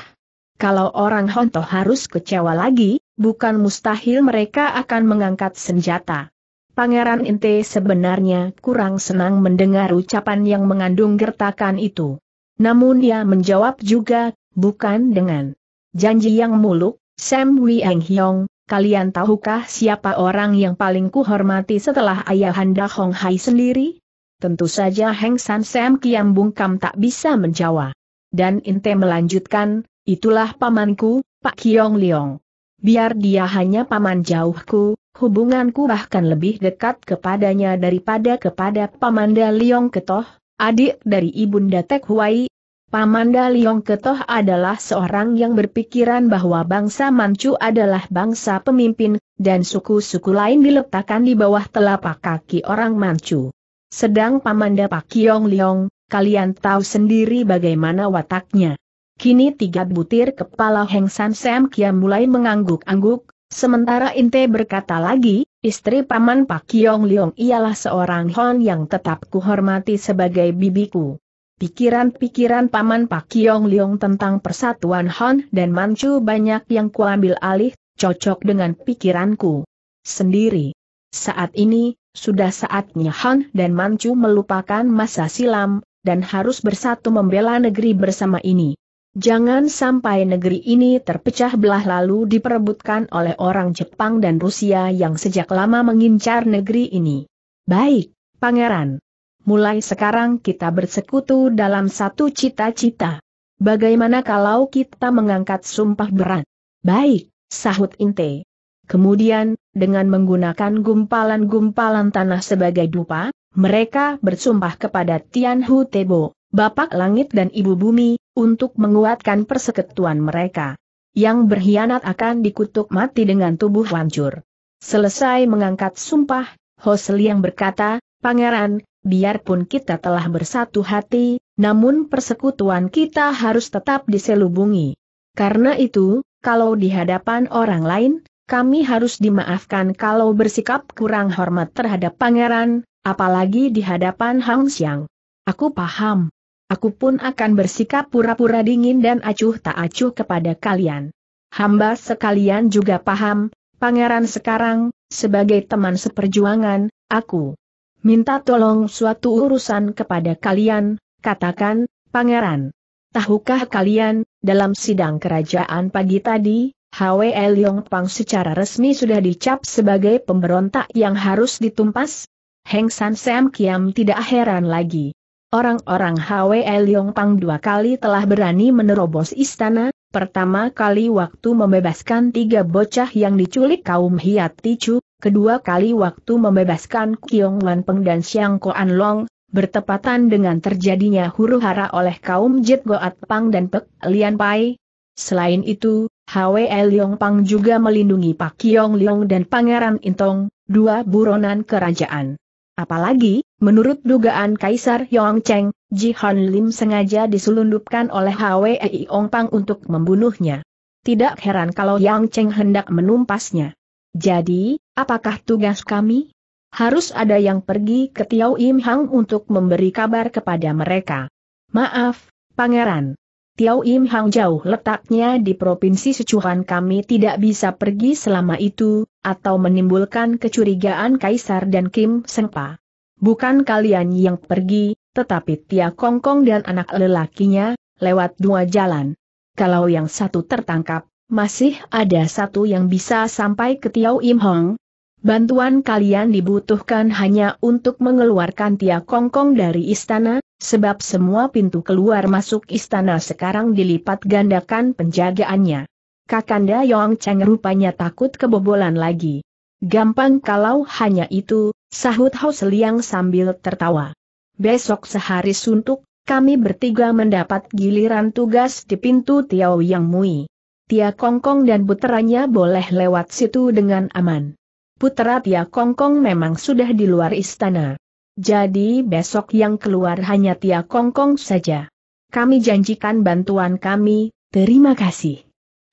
Kalau orang Hon toh harus kecewa lagi, bukan mustahil mereka akan mengangkat senjata. Pangeran Inte sebenarnya kurang senang mendengar ucapan yang mengandung gertakan itu. Namun dia menjawab juga, bukan dengan janji yang muluk, Sam Wieng Hyong, kalian tahukah siapa orang yang paling kuhormati setelah ayahanda Hong Hai sendiri? Tentu saja Heng San Sam Kiam Bungkam tak bisa menjawab. Dan Inte melanjutkan, itulah pamanku, Pak Kiong Liong. Biar dia hanya paman jauhku, hubunganku bahkan lebih dekat kepadanya daripada kepada Pamanda Liong Ketoh, adik dari Ibunda Tek Huai. Pamanda Liong Ketoh adalah seorang yang berpikiran bahwa bangsa Manchu adalah bangsa pemimpin, dan suku-suku lain diletakkan di bawah telapak kaki orang Manchu. Sedang Pamanda Pak Yong Liong, kalian tahu sendiri bagaimana wataknya. Kini tiga butir kepala Heng San Sam Kia mulai mengangguk-angguk, Sementara Inte berkata lagi, istri paman Pak Yong Leong ialah seorang Hon yang tetap kuhormati sebagai bibiku. Pikiran-pikiran paman Pak Yong Leong tentang persatuan Hon dan Manchu banyak yang kuambil alih, cocok dengan pikiranku sendiri. Saat ini, sudah saatnya Hon dan Manchu melupakan masa silam, dan harus bersatu membela negeri bersama ini. Jangan sampai negeri ini terpecah belah lalu diperebutkan oleh orang Jepang dan Rusia yang sejak lama mengincar negeri ini. Baik, Pangeran. Mulai sekarang kita bersekutu dalam satu cita-cita. Bagaimana kalau kita mengangkat sumpah berat? Baik, sahut Inte. Kemudian, dengan menggunakan gumpalan-gumpalan tanah sebagai dupa, mereka bersumpah kepada Tian Hu Tebo, Bapak Langit dan Ibu Bumi, untuk menguatkan persekutuan mereka. Yang berkhianat akan dikutuk mati dengan tubuh hancur. Selesai mengangkat sumpah, Hosli yang berkata, Pangeran, biarpun kita telah bersatu hati, namun persekutuan kita harus tetap diselubungi. Karena itu, kalau di hadapan orang lain, kami harus dimaafkan kalau bersikap kurang hormat terhadap pangeran, apalagi di hadapan Hang Xiang. Aku paham, aku pun akan bersikap pura-pura dingin dan acuh tak acuh kepada kalian. Hamba sekalian juga paham, pangeran sekarang, sebagai teman seperjuangan, aku minta tolong suatu urusan kepada kalian, katakan, pangeran. Tahukah kalian, dalam sidang kerajaan pagi tadi, HWL Yong Pang secara resmi sudah dicap sebagai pemberontak yang harus ditumpas? Heng San Sam Kiam tidak heran lagi. Orang-orang Hwe Pang dua kali telah berani menerobos istana, pertama kali waktu membebaskan tiga bocah yang diculik kaum Hiat Tiju, kedua kali waktu membebaskan Kiong Wan Peng dan Xiang An Long, bertepatan dengan terjadinya huru-hara oleh kaum Jit Goat Pang dan Pek Lian Pai. Selain itu, HWL Leong Pang juga melindungi Pak Kiong Leong dan Pangeran Intong, dua buronan kerajaan. Apalagi, Menurut dugaan Kaisar Yong Cheng, Ji Han Lim sengaja diselundupkan oleh Hwei Pang untuk membunuhnya. Tidak heran kalau Yang Cheng hendak menumpasnya. Jadi, apakah tugas kami? Harus ada yang pergi ke Tiao Im Hang untuk memberi kabar kepada mereka. Maaf, Pangeran. Tiao Im Hang jauh letaknya di Provinsi Secuhan kami tidak bisa pergi selama itu, atau menimbulkan kecurigaan Kaisar dan Kim Sengpa. Bukan kalian yang pergi, tetapi Tia Kongkong dan anak lelakinya, lewat dua jalan. Kalau yang satu tertangkap, masih ada satu yang bisa sampai ke Tiau Im Hong. Bantuan kalian dibutuhkan hanya untuk mengeluarkan Tia Kongkong dari istana, sebab semua pintu keluar masuk istana sekarang dilipat gandakan penjagaannya. Kakanda Yong Cheng rupanya takut kebobolan lagi. Gampang kalau hanya itu, Sahut Haus Liang sambil tertawa. Besok sehari suntuk, kami bertiga mendapat giliran tugas di pintu Tiao Yang Mui. Tia Kongkong dan puteranya boleh lewat situ dengan aman. Putera Tia Kongkong memang sudah di luar istana. Jadi besok yang keluar hanya Tia Kongkong saja. Kami janjikan bantuan kami, terima kasih.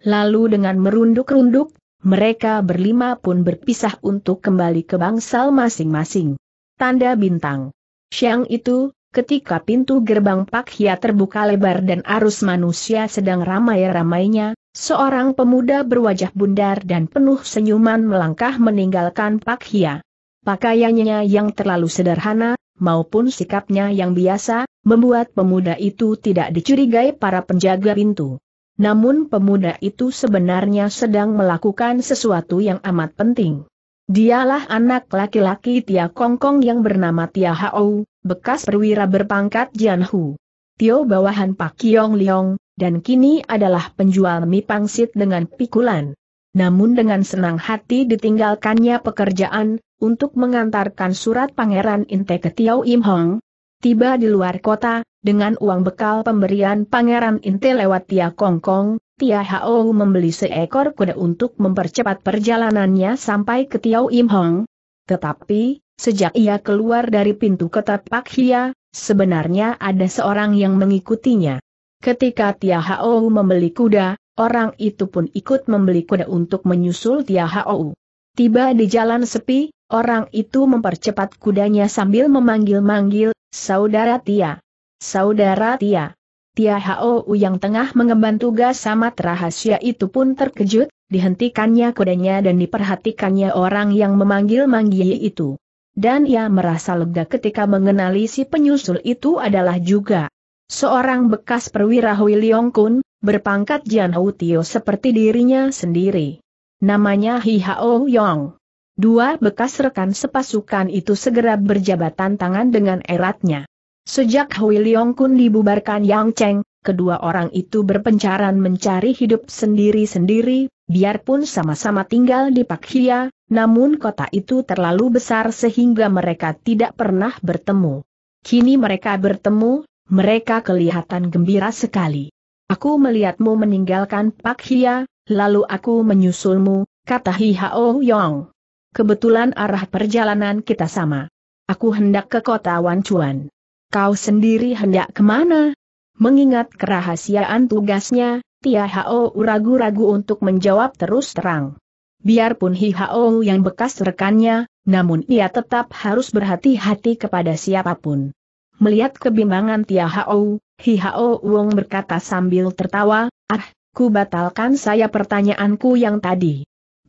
Lalu dengan merunduk-runduk, mereka berlima pun berpisah untuk kembali ke bangsal masing-masing. Tanda bintang. Siang itu, ketika pintu gerbang Pak Hia terbuka lebar dan arus manusia sedang ramai-ramainya, seorang pemuda berwajah bundar dan penuh senyuman melangkah meninggalkan Pak Hia. Pakaiannya yang terlalu sederhana, maupun sikapnya yang biasa, membuat pemuda itu tidak dicurigai para penjaga pintu. Namun pemuda itu sebenarnya sedang melakukan sesuatu yang amat penting. Dialah anak laki-laki Tia Kongkong yang bernama Tia Hao, bekas perwira berpangkat Jianhu. Tio bawahan Pak Kiong Liong, dan kini adalah penjual mie pangsit dengan pikulan. Namun dengan senang hati ditinggalkannya pekerjaan, untuk mengantarkan surat Pangeran Inte ke Tiao Im Hong, tiba di luar kota, dengan uang bekal pemberian Pangeran Inte lewat Tia Kongkong, Tia Hao membeli seekor kuda untuk mempercepat perjalanannya sampai ke Tiao Im Hong. Tetapi, sejak ia keluar dari pintu kota Pak Hia, sebenarnya ada seorang yang mengikutinya. Ketika Tia Hao membeli kuda, orang itu pun ikut membeli kuda untuk menyusul Tia Hao. Tiba di jalan sepi, orang itu mempercepat kudanya sambil memanggil-manggil, Saudara Tia. Saudara Tia. Tia Hou yang tengah mengemban tugas sama rahasia itu pun terkejut, dihentikannya kudanya dan diperhatikannya orang yang memanggil-manggil itu. Dan ia merasa lega ketika mengenali si penyusul itu adalah juga seorang bekas perwira Hui Leong Kun, berpangkat Jian Hou Tio seperti dirinya sendiri. Namanya Hi Hao Yong. Dua bekas rekan sepasukan itu segera berjabatan tangan dengan eratnya. Sejak Hui Leong Kun dibubarkan Yang Cheng, kedua orang itu berpencaran mencari hidup sendiri-sendiri, biarpun sama-sama tinggal di Pak Hia, namun kota itu terlalu besar sehingga mereka tidak pernah bertemu. Kini mereka bertemu, mereka kelihatan gembira sekali. Aku melihatmu meninggalkan Pak Hia, lalu aku menyusulmu, kata Hi Hao Yong kebetulan arah perjalanan kita sama. Aku hendak ke kota Wancuan. Kau sendiri hendak kemana? Mengingat kerahasiaan tugasnya, Tia Hao ragu-ragu untuk menjawab terus terang. Biarpun Hi Hao yang bekas rekannya, namun ia tetap harus berhati-hati kepada siapapun. Melihat kebimbangan Tia Hao, Hi Hao Wong berkata sambil tertawa, ah, ku batalkan saya pertanyaanku yang tadi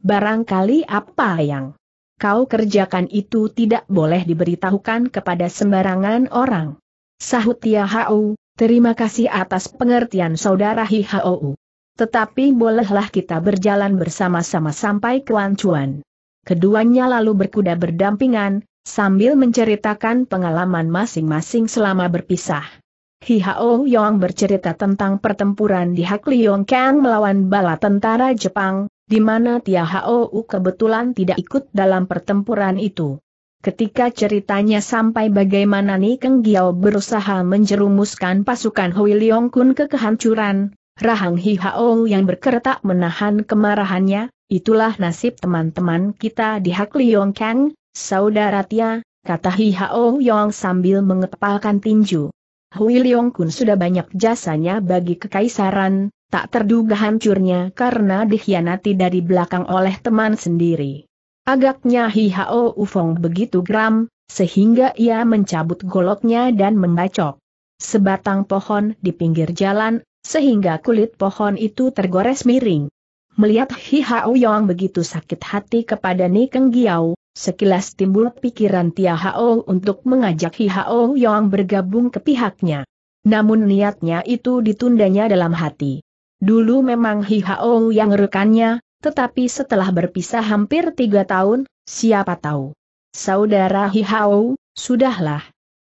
barangkali apa yang kau kerjakan itu tidak boleh diberitahukan kepada sembarangan orang. Sahut Tia Hau, terima kasih atas pengertian saudara Hi Hau. Tetapi bolehlah kita berjalan bersama-sama sampai ke Wancuan. Keduanya lalu berkuda berdampingan, sambil menceritakan pengalaman masing-masing selama berpisah. Hi Hao Yong bercerita tentang pertempuran di Hakliong Kang melawan bala tentara Jepang, di mana Tia Hou kebetulan tidak ikut dalam pertempuran itu. Ketika ceritanya sampai bagaimana Nikeng Giao berusaha menjerumuskan pasukan Hui Leong Kun ke kehancuran, Rahang Hi Hao yang berkeretak menahan kemarahannya, itulah nasib teman-teman kita di Hak Leong Kang, saudara Tia, kata Hi Hao Yong sambil mengepalkan tinju. Hui Leong Kun sudah banyak jasanya bagi kekaisaran, tak terduga hancurnya karena dikhianati dari belakang oleh teman sendiri. Agaknya Hi Hao Ufong begitu geram, sehingga ia mencabut goloknya dan membacok sebatang pohon di pinggir jalan, sehingga kulit pohon itu tergores miring. Melihat Hi Hao Yong begitu sakit hati kepada Ni Keng Giau, sekilas timbul pikiran Tia untuk mengajak Hi Hao Yong bergabung ke pihaknya. Namun niatnya itu ditundanya dalam hati. Dulu memang Hao yang rekannya, tetapi setelah berpisah hampir tiga tahun, siapa tahu. Saudara Hihao, sudahlah.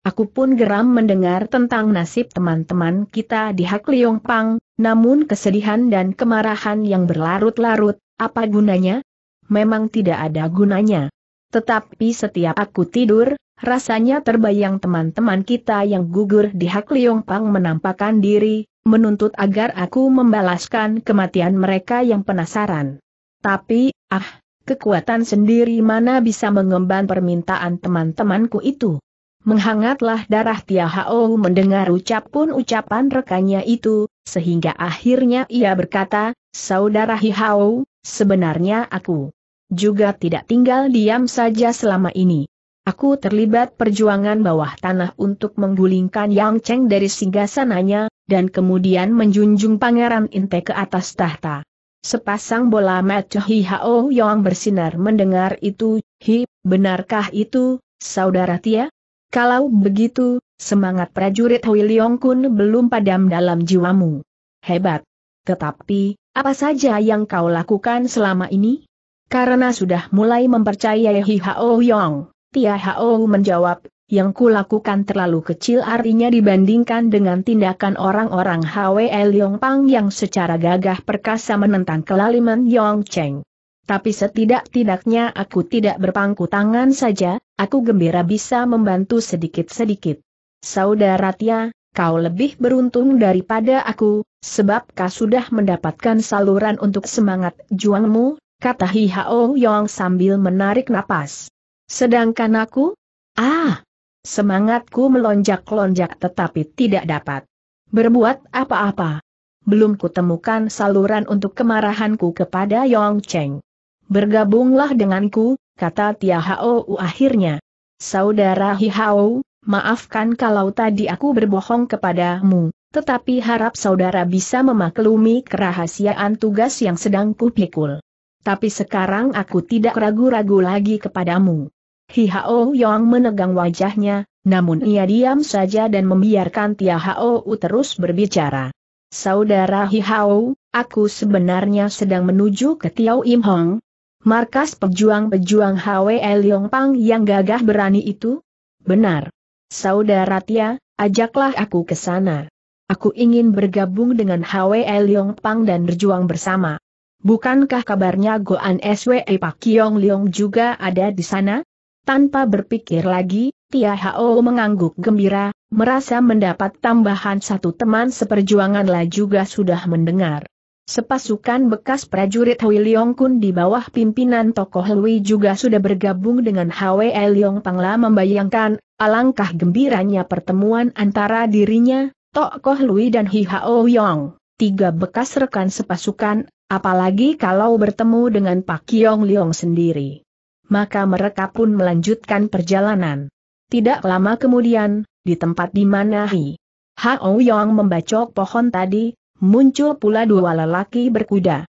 Aku pun geram mendengar tentang nasib teman-teman kita di Hak Liong Pang, namun kesedihan dan kemarahan yang berlarut-larut, apa gunanya? Memang tidak ada gunanya. Tetapi setiap aku tidur, rasanya terbayang teman-teman kita yang gugur di Hak Liong Pang menampakkan diri, menuntut agar aku membalaskan kematian mereka yang penasaran. Tapi, ah, kekuatan sendiri mana bisa mengemban permintaan teman-temanku itu. Menghangatlah darah Tia Hao mendengar ucap pun ucapan rekannya itu, sehingga akhirnya ia berkata, Saudara Hihao, sebenarnya aku juga tidak tinggal diam saja selama ini. Aku terlibat perjuangan bawah tanah untuk menggulingkan Yang Cheng dari singgasananya, dan kemudian menjunjung Pangeran Inte ke atas tahta. Sepasang bola mata Hi Hao Yong bersinar mendengar itu, Hi, benarkah itu, saudara Tia? Kalau begitu, semangat prajurit Hui Leong Kun belum padam dalam jiwamu. Hebat. Tetapi, apa saja yang kau lakukan selama ini? Karena sudah mulai mempercayai Hi Hao Yong, Tia Hao menjawab, yang kulakukan terlalu kecil artinya dibandingkan dengan tindakan orang-orang HWL Pang yang secara gagah perkasa menentang kelaliman Yong Cheng. Tapi setidak-tidaknya aku tidak berpangku tangan saja, aku gembira bisa membantu sedikit-sedikit. Saudara Tia, kau lebih beruntung daripada aku, sebab kau sudah mendapatkan saluran untuk semangat juangmu, kata Hi Hao Yong sambil menarik napas. Sedangkan aku? Ah, Semangatku melonjak-lonjak tetapi tidak dapat berbuat apa-apa. Belum kutemukan saluran untuk kemarahanku kepada Yong Cheng. Bergabunglah denganku, kata Tia Hao akhirnya. Saudara Hi Hao, maafkan kalau tadi aku berbohong kepadamu, tetapi harap saudara bisa memaklumi kerahasiaan tugas yang sedang kupikul. Tapi sekarang aku tidak ragu-ragu lagi kepadamu. Hi Hao Yong menegang wajahnya, namun ia diam saja dan membiarkan Tia Hao terus berbicara. Saudara Hi Hao, aku sebenarnya sedang menuju ke Tiao Im Hong. Markas pejuang-pejuang Hwe Leong Pang yang gagah berani itu? Benar. Saudara Tia, ajaklah aku ke sana. Aku ingin bergabung dengan Hwe Leong Pang dan berjuang bersama. Bukankah kabarnya Goan SWE Pak Yong Leong juga ada di sana? Tanpa berpikir lagi, Tia Hao mengangguk gembira, merasa mendapat tambahan satu teman seperjuangan lah juga sudah mendengar. Sepasukan bekas prajurit Hui Leong Kun di bawah pimpinan tokoh Hui juga sudah bergabung dengan Hwe Leong Pangla membayangkan, alangkah gembiranya pertemuan antara dirinya, tokoh Hui dan Hi Hao Yong, tiga bekas rekan sepasukan, apalagi kalau bertemu dengan Pak Yong Leong sendiri maka mereka pun melanjutkan perjalanan. Tidak lama kemudian, di tempat di mana Hi Hao Yong membacok pohon tadi, muncul pula dua lelaki berkuda.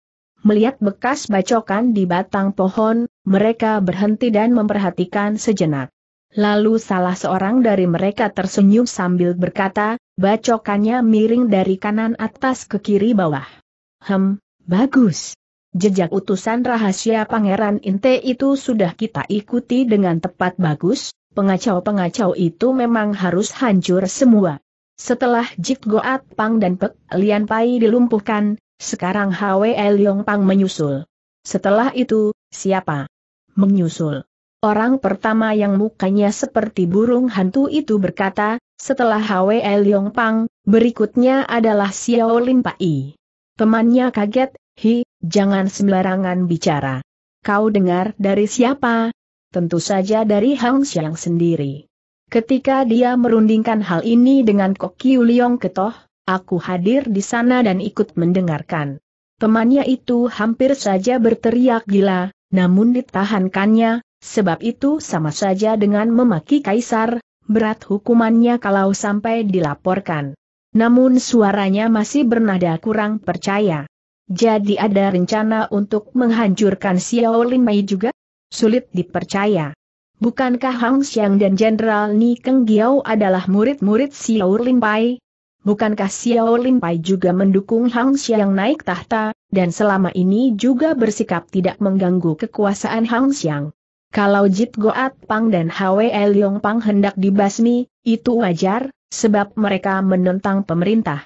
Melihat bekas bacokan di batang pohon, mereka berhenti dan memperhatikan sejenak. Lalu salah seorang dari mereka tersenyum sambil berkata, bacokannya miring dari kanan atas ke kiri bawah. Hem, bagus. Jejak utusan rahasia Pangeran Inte itu sudah kita ikuti dengan tepat bagus, pengacau-pengacau itu memang harus hancur semua. Setelah Jik Goat Pang dan Pek Lian Pai dilumpuhkan, sekarang Hwe Leong Pang menyusul. Setelah itu, siapa? Menyusul. Orang pertama yang mukanya seperti burung hantu itu berkata, setelah Hwe Leong Pang, berikutnya adalah Xiao Lin Pai. Temannya kaget, hi, Jangan sembarangan bicara. Kau dengar dari siapa? Tentu saja dari Hang Xiang sendiri. Ketika dia merundingkan hal ini dengan Kokiu Liong Ketoh, aku hadir di sana dan ikut mendengarkan. Temannya itu hampir saja berteriak gila, namun ditahankannya, sebab itu sama saja dengan memaki kaisar, berat hukumannya kalau sampai dilaporkan. Namun suaranya masih bernada kurang percaya. Jadi ada rencana untuk menghancurkan Xiao Lin Mei juga? Sulit dipercaya. Bukankah Hang Xiang dan Jenderal Ni Keng Giao adalah murid-murid Xiao Lin Pai? Bukankah Xiao Lin Pai juga mendukung Hang Xiang naik tahta, dan selama ini juga bersikap tidak mengganggu kekuasaan Hang Xiang? Kalau Jit Goat Pang dan Hwe Liong Pang hendak dibasmi, itu wajar, sebab mereka menentang pemerintah.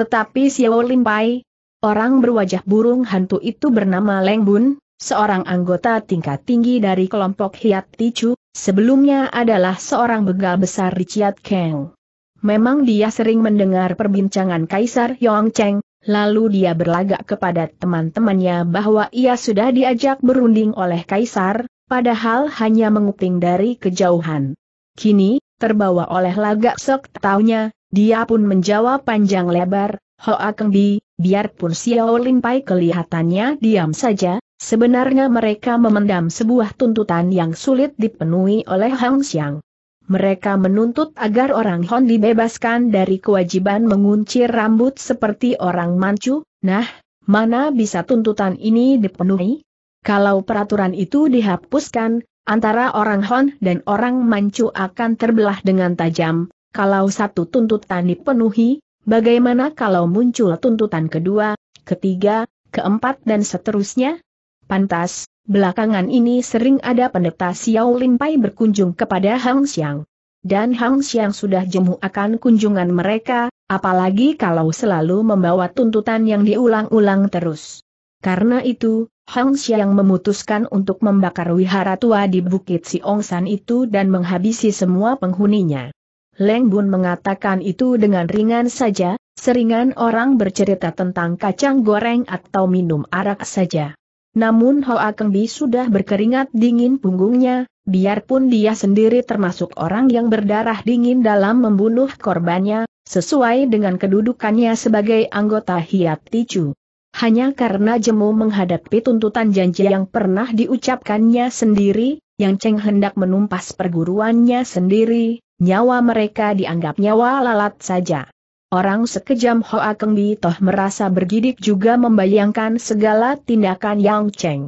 Tetapi Xiao Lin Pai? Orang berwajah burung hantu itu bernama Leng Bun, seorang anggota tingkat tinggi dari kelompok Hiat Tichu, sebelumnya adalah seorang begal besar di Chiat Keng. Memang dia sering mendengar perbincangan Kaisar Yong Cheng, lalu dia berlagak kepada teman-temannya bahwa ia sudah diajak berunding oleh Kaisar, padahal hanya menguping dari kejauhan. Kini, terbawa oleh lagak sok taunya, dia pun menjawab panjang lebar, Hoa Di, Biarpun Xiao Limpai kelihatannya diam saja, sebenarnya mereka memendam sebuah tuntutan yang sulit dipenuhi oleh Hang Xiang. Mereka menuntut agar orang Hon dibebaskan dari kewajiban mengunci rambut seperti orang Manchu, nah, mana bisa tuntutan ini dipenuhi? Kalau peraturan itu dihapuskan, antara orang Hon dan orang Manchu akan terbelah dengan tajam, kalau satu tuntutan dipenuhi, Bagaimana kalau muncul tuntutan kedua, ketiga, keempat dan seterusnya? Pantas, belakangan ini sering ada pendeta Xiao Pai berkunjung kepada Hang Xiang. Dan Hang Xiang sudah jemu akan kunjungan mereka, apalagi kalau selalu membawa tuntutan yang diulang-ulang terus. Karena itu, Hang Xiang memutuskan untuk membakar wihara tua di Bukit Siongsan itu dan menghabisi semua penghuninya. Leng Bun mengatakan itu dengan ringan saja, seringan orang bercerita tentang kacang goreng atau minum arak saja. Namun Hoa Kengbi sudah berkeringat dingin punggungnya, biarpun dia sendiri termasuk orang yang berdarah dingin dalam membunuh korbannya, sesuai dengan kedudukannya sebagai anggota Hiat Ticu. Hanya karena jemu menghadapi tuntutan janji yang pernah diucapkannya sendiri, yang Cheng hendak menumpas perguruannya sendiri, nyawa mereka dianggap nyawa lalat saja. Orang sekejam Hoa Keng Toh merasa bergidik juga membayangkan segala tindakan Yang Cheng.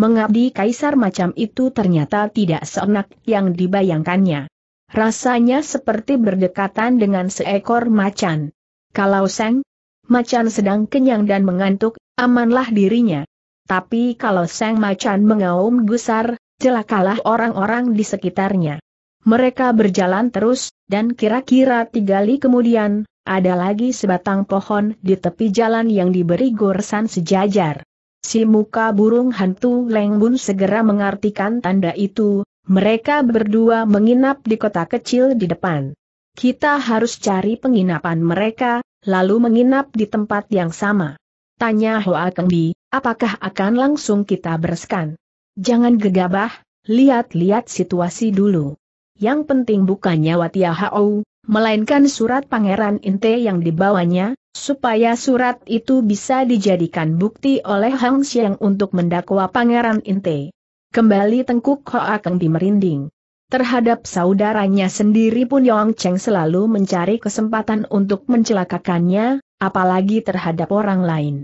Mengabdi kaisar macam itu ternyata tidak seenak yang dibayangkannya. Rasanya seperti berdekatan dengan seekor macan. Kalau Seng, macan sedang kenyang dan mengantuk, amanlah dirinya. Tapi kalau Seng macan mengaum gusar, celakalah orang-orang di sekitarnya. Mereka berjalan terus, dan kira-kira tiga li kemudian, ada lagi sebatang pohon di tepi jalan yang diberi goresan sejajar. Si muka burung hantu Leng segera mengartikan tanda itu, mereka berdua menginap di kota kecil di depan. Kita harus cari penginapan mereka, lalu menginap di tempat yang sama. Tanya Hoa Kengbi, apakah akan langsung kita bereskan? Jangan gegabah, lihat-lihat situasi dulu yang penting bukan nyawa Tia Hao, melainkan surat Pangeran Inte yang dibawanya, supaya surat itu bisa dijadikan bukti oleh Hang Xiang untuk mendakwa Pangeran Inte. Kembali tengkuk Hoa di merinding. Terhadap saudaranya sendiri pun Yong Cheng selalu mencari kesempatan untuk mencelakakannya, apalagi terhadap orang lain.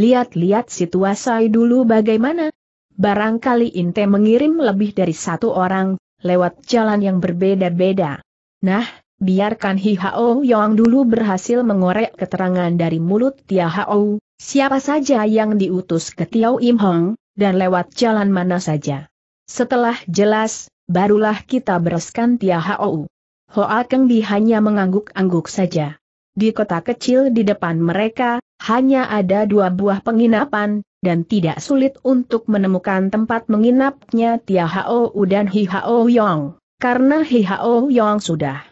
Lihat-lihat situasi dulu bagaimana. Barangkali Inte mengirim lebih dari satu orang, lewat jalan yang berbeda-beda. Nah, biarkan Hi Hao Yong dulu berhasil mengorek keterangan dari mulut Tia Hao, siapa saja yang diutus ke Tiao Im Hong, dan lewat jalan mana saja. Setelah jelas, barulah kita bereskan Tia Hao. Hoa Keng Bi hanya mengangguk-angguk saja. Di kota kecil di depan mereka, hanya ada dua buah penginapan, dan tidak sulit untuk menemukan tempat menginapnya Tia Hao U dan Hi Hao Yong, karena Hi Hao Yong sudah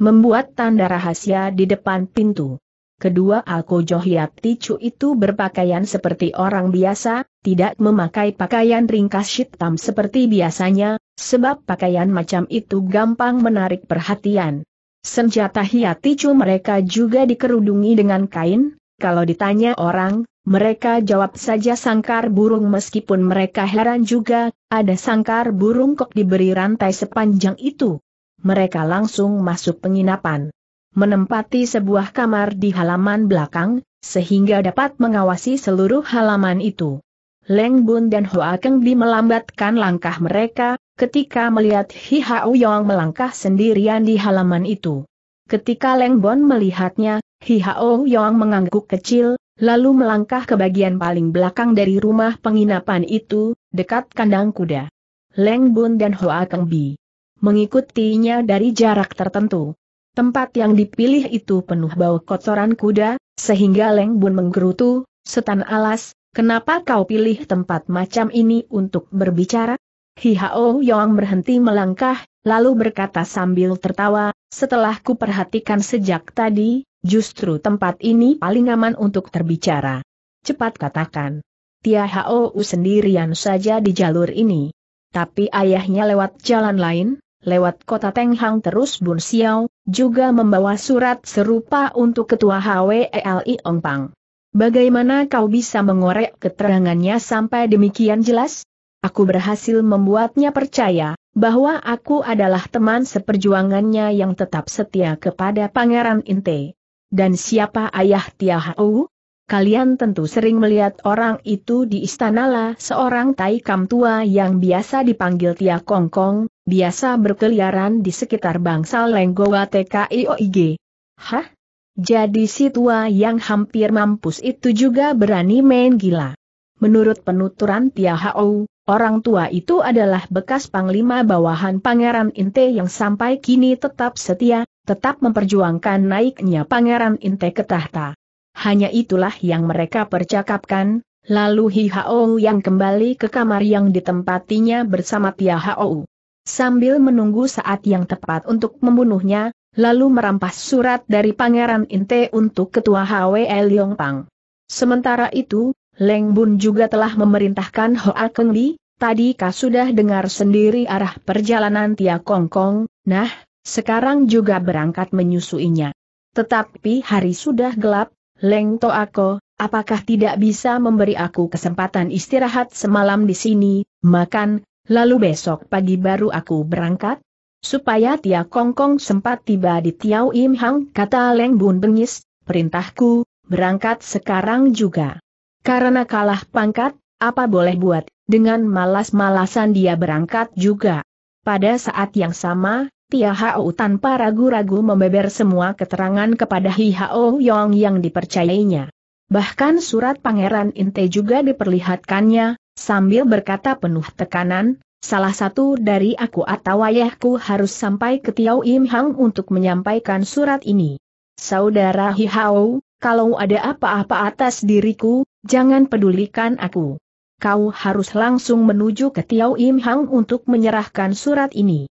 membuat tanda rahasia di depan pintu. Kedua Alko Johiat Ticu itu berpakaian seperti orang biasa, tidak memakai pakaian ringkas hitam seperti biasanya, sebab pakaian macam itu gampang menarik perhatian. Senjata hiat ticu mereka juga dikerudungi dengan kain, kalau ditanya orang, mereka jawab saja sangkar burung meskipun mereka heran juga, ada sangkar burung kok diberi rantai sepanjang itu. Mereka langsung masuk penginapan. Menempati sebuah kamar di halaman belakang, sehingga dapat mengawasi seluruh halaman itu. Leng Bun dan Hoa Keng Bi melambatkan langkah mereka, ketika melihat Hi Hao Yong melangkah sendirian di halaman itu. Ketika Leng Bun melihatnya, Hihao Yong mengangguk kecil, lalu melangkah ke bagian paling belakang dari rumah penginapan itu, dekat kandang kuda. Leng Bun dan Hoa Keng Bi mengikutinya dari jarak tertentu. Tempat yang dipilih itu penuh bau kotoran kuda, sehingga Leng Bun menggerutu, setan alas, kenapa kau pilih tempat macam ini untuk berbicara? Hihao Yong berhenti melangkah, lalu berkata sambil tertawa, setelah ku perhatikan sejak tadi, Justru tempat ini paling aman untuk terbicara. Cepat katakan. Tia Hou sendirian saja di jalur ini. Tapi ayahnya lewat jalan lain, lewat kota Tenghang terus Bun Xiao, juga membawa surat serupa untuk ketua Ong Pang. Bagaimana kau bisa mengorek keterangannya sampai demikian jelas? Aku berhasil membuatnya percaya, bahwa aku adalah teman seperjuangannya yang tetap setia kepada Pangeran Inte. Dan siapa ayah Tia Hau? Kalian tentu sering melihat orang itu di istana lah seorang Tai Kam tua yang biasa dipanggil Tia Kongkong, biasa berkeliaran di sekitar bangsa Lenggowa TKIOIG. Hah? Jadi si tua yang hampir mampus itu juga berani main gila. Menurut penuturan Tia Hao, orang tua itu adalah bekas panglima bawahan Pangeran Inte yang sampai kini tetap setia, tetap memperjuangkan naiknya Pangeran Inte ke tahta. Hanya itulah yang mereka percakapkan, lalu Hao yang kembali ke kamar yang ditempatinya bersama Tia Hao. Sambil menunggu saat yang tepat untuk membunuhnya, lalu merampas surat dari Pangeran Inte untuk Ketua HWL Pang. Sementara itu, Leng Bun juga telah memerintahkan Hoa Keng Li, tadi kau sudah dengar sendiri arah perjalanan Tia Kong Kong, nah, sekarang juga berangkat menyusuinya. Tetapi hari sudah gelap, Leng Toako, apakah tidak bisa memberi aku kesempatan istirahat semalam di sini, makan, lalu besok pagi baru aku berangkat? Supaya Tia kongkong Kong sempat tiba di tiau Im Hang, kata Leng Bun bengis, perintahku, berangkat sekarang juga. Karena kalah pangkat, apa boleh buat, dengan malas-malasan dia berangkat juga. Pada saat yang sama, Tia Hao tanpa ragu-ragu membeber semua keterangan kepada Hi Hao Yong yang dipercayainya. Bahkan surat Pangeran Inte juga diperlihatkannya, sambil berkata penuh tekanan, salah satu dari aku atau ayahku harus sampai ke Tiau Im Hang untuk menyampaikan surat ini. Saudara Hi Hao, kalau ada apa-apa atas diriku, jangan pedulikan aku. Kau harus langsung menuju ke Tiau Im Hang untuk menyerahkan surat ini.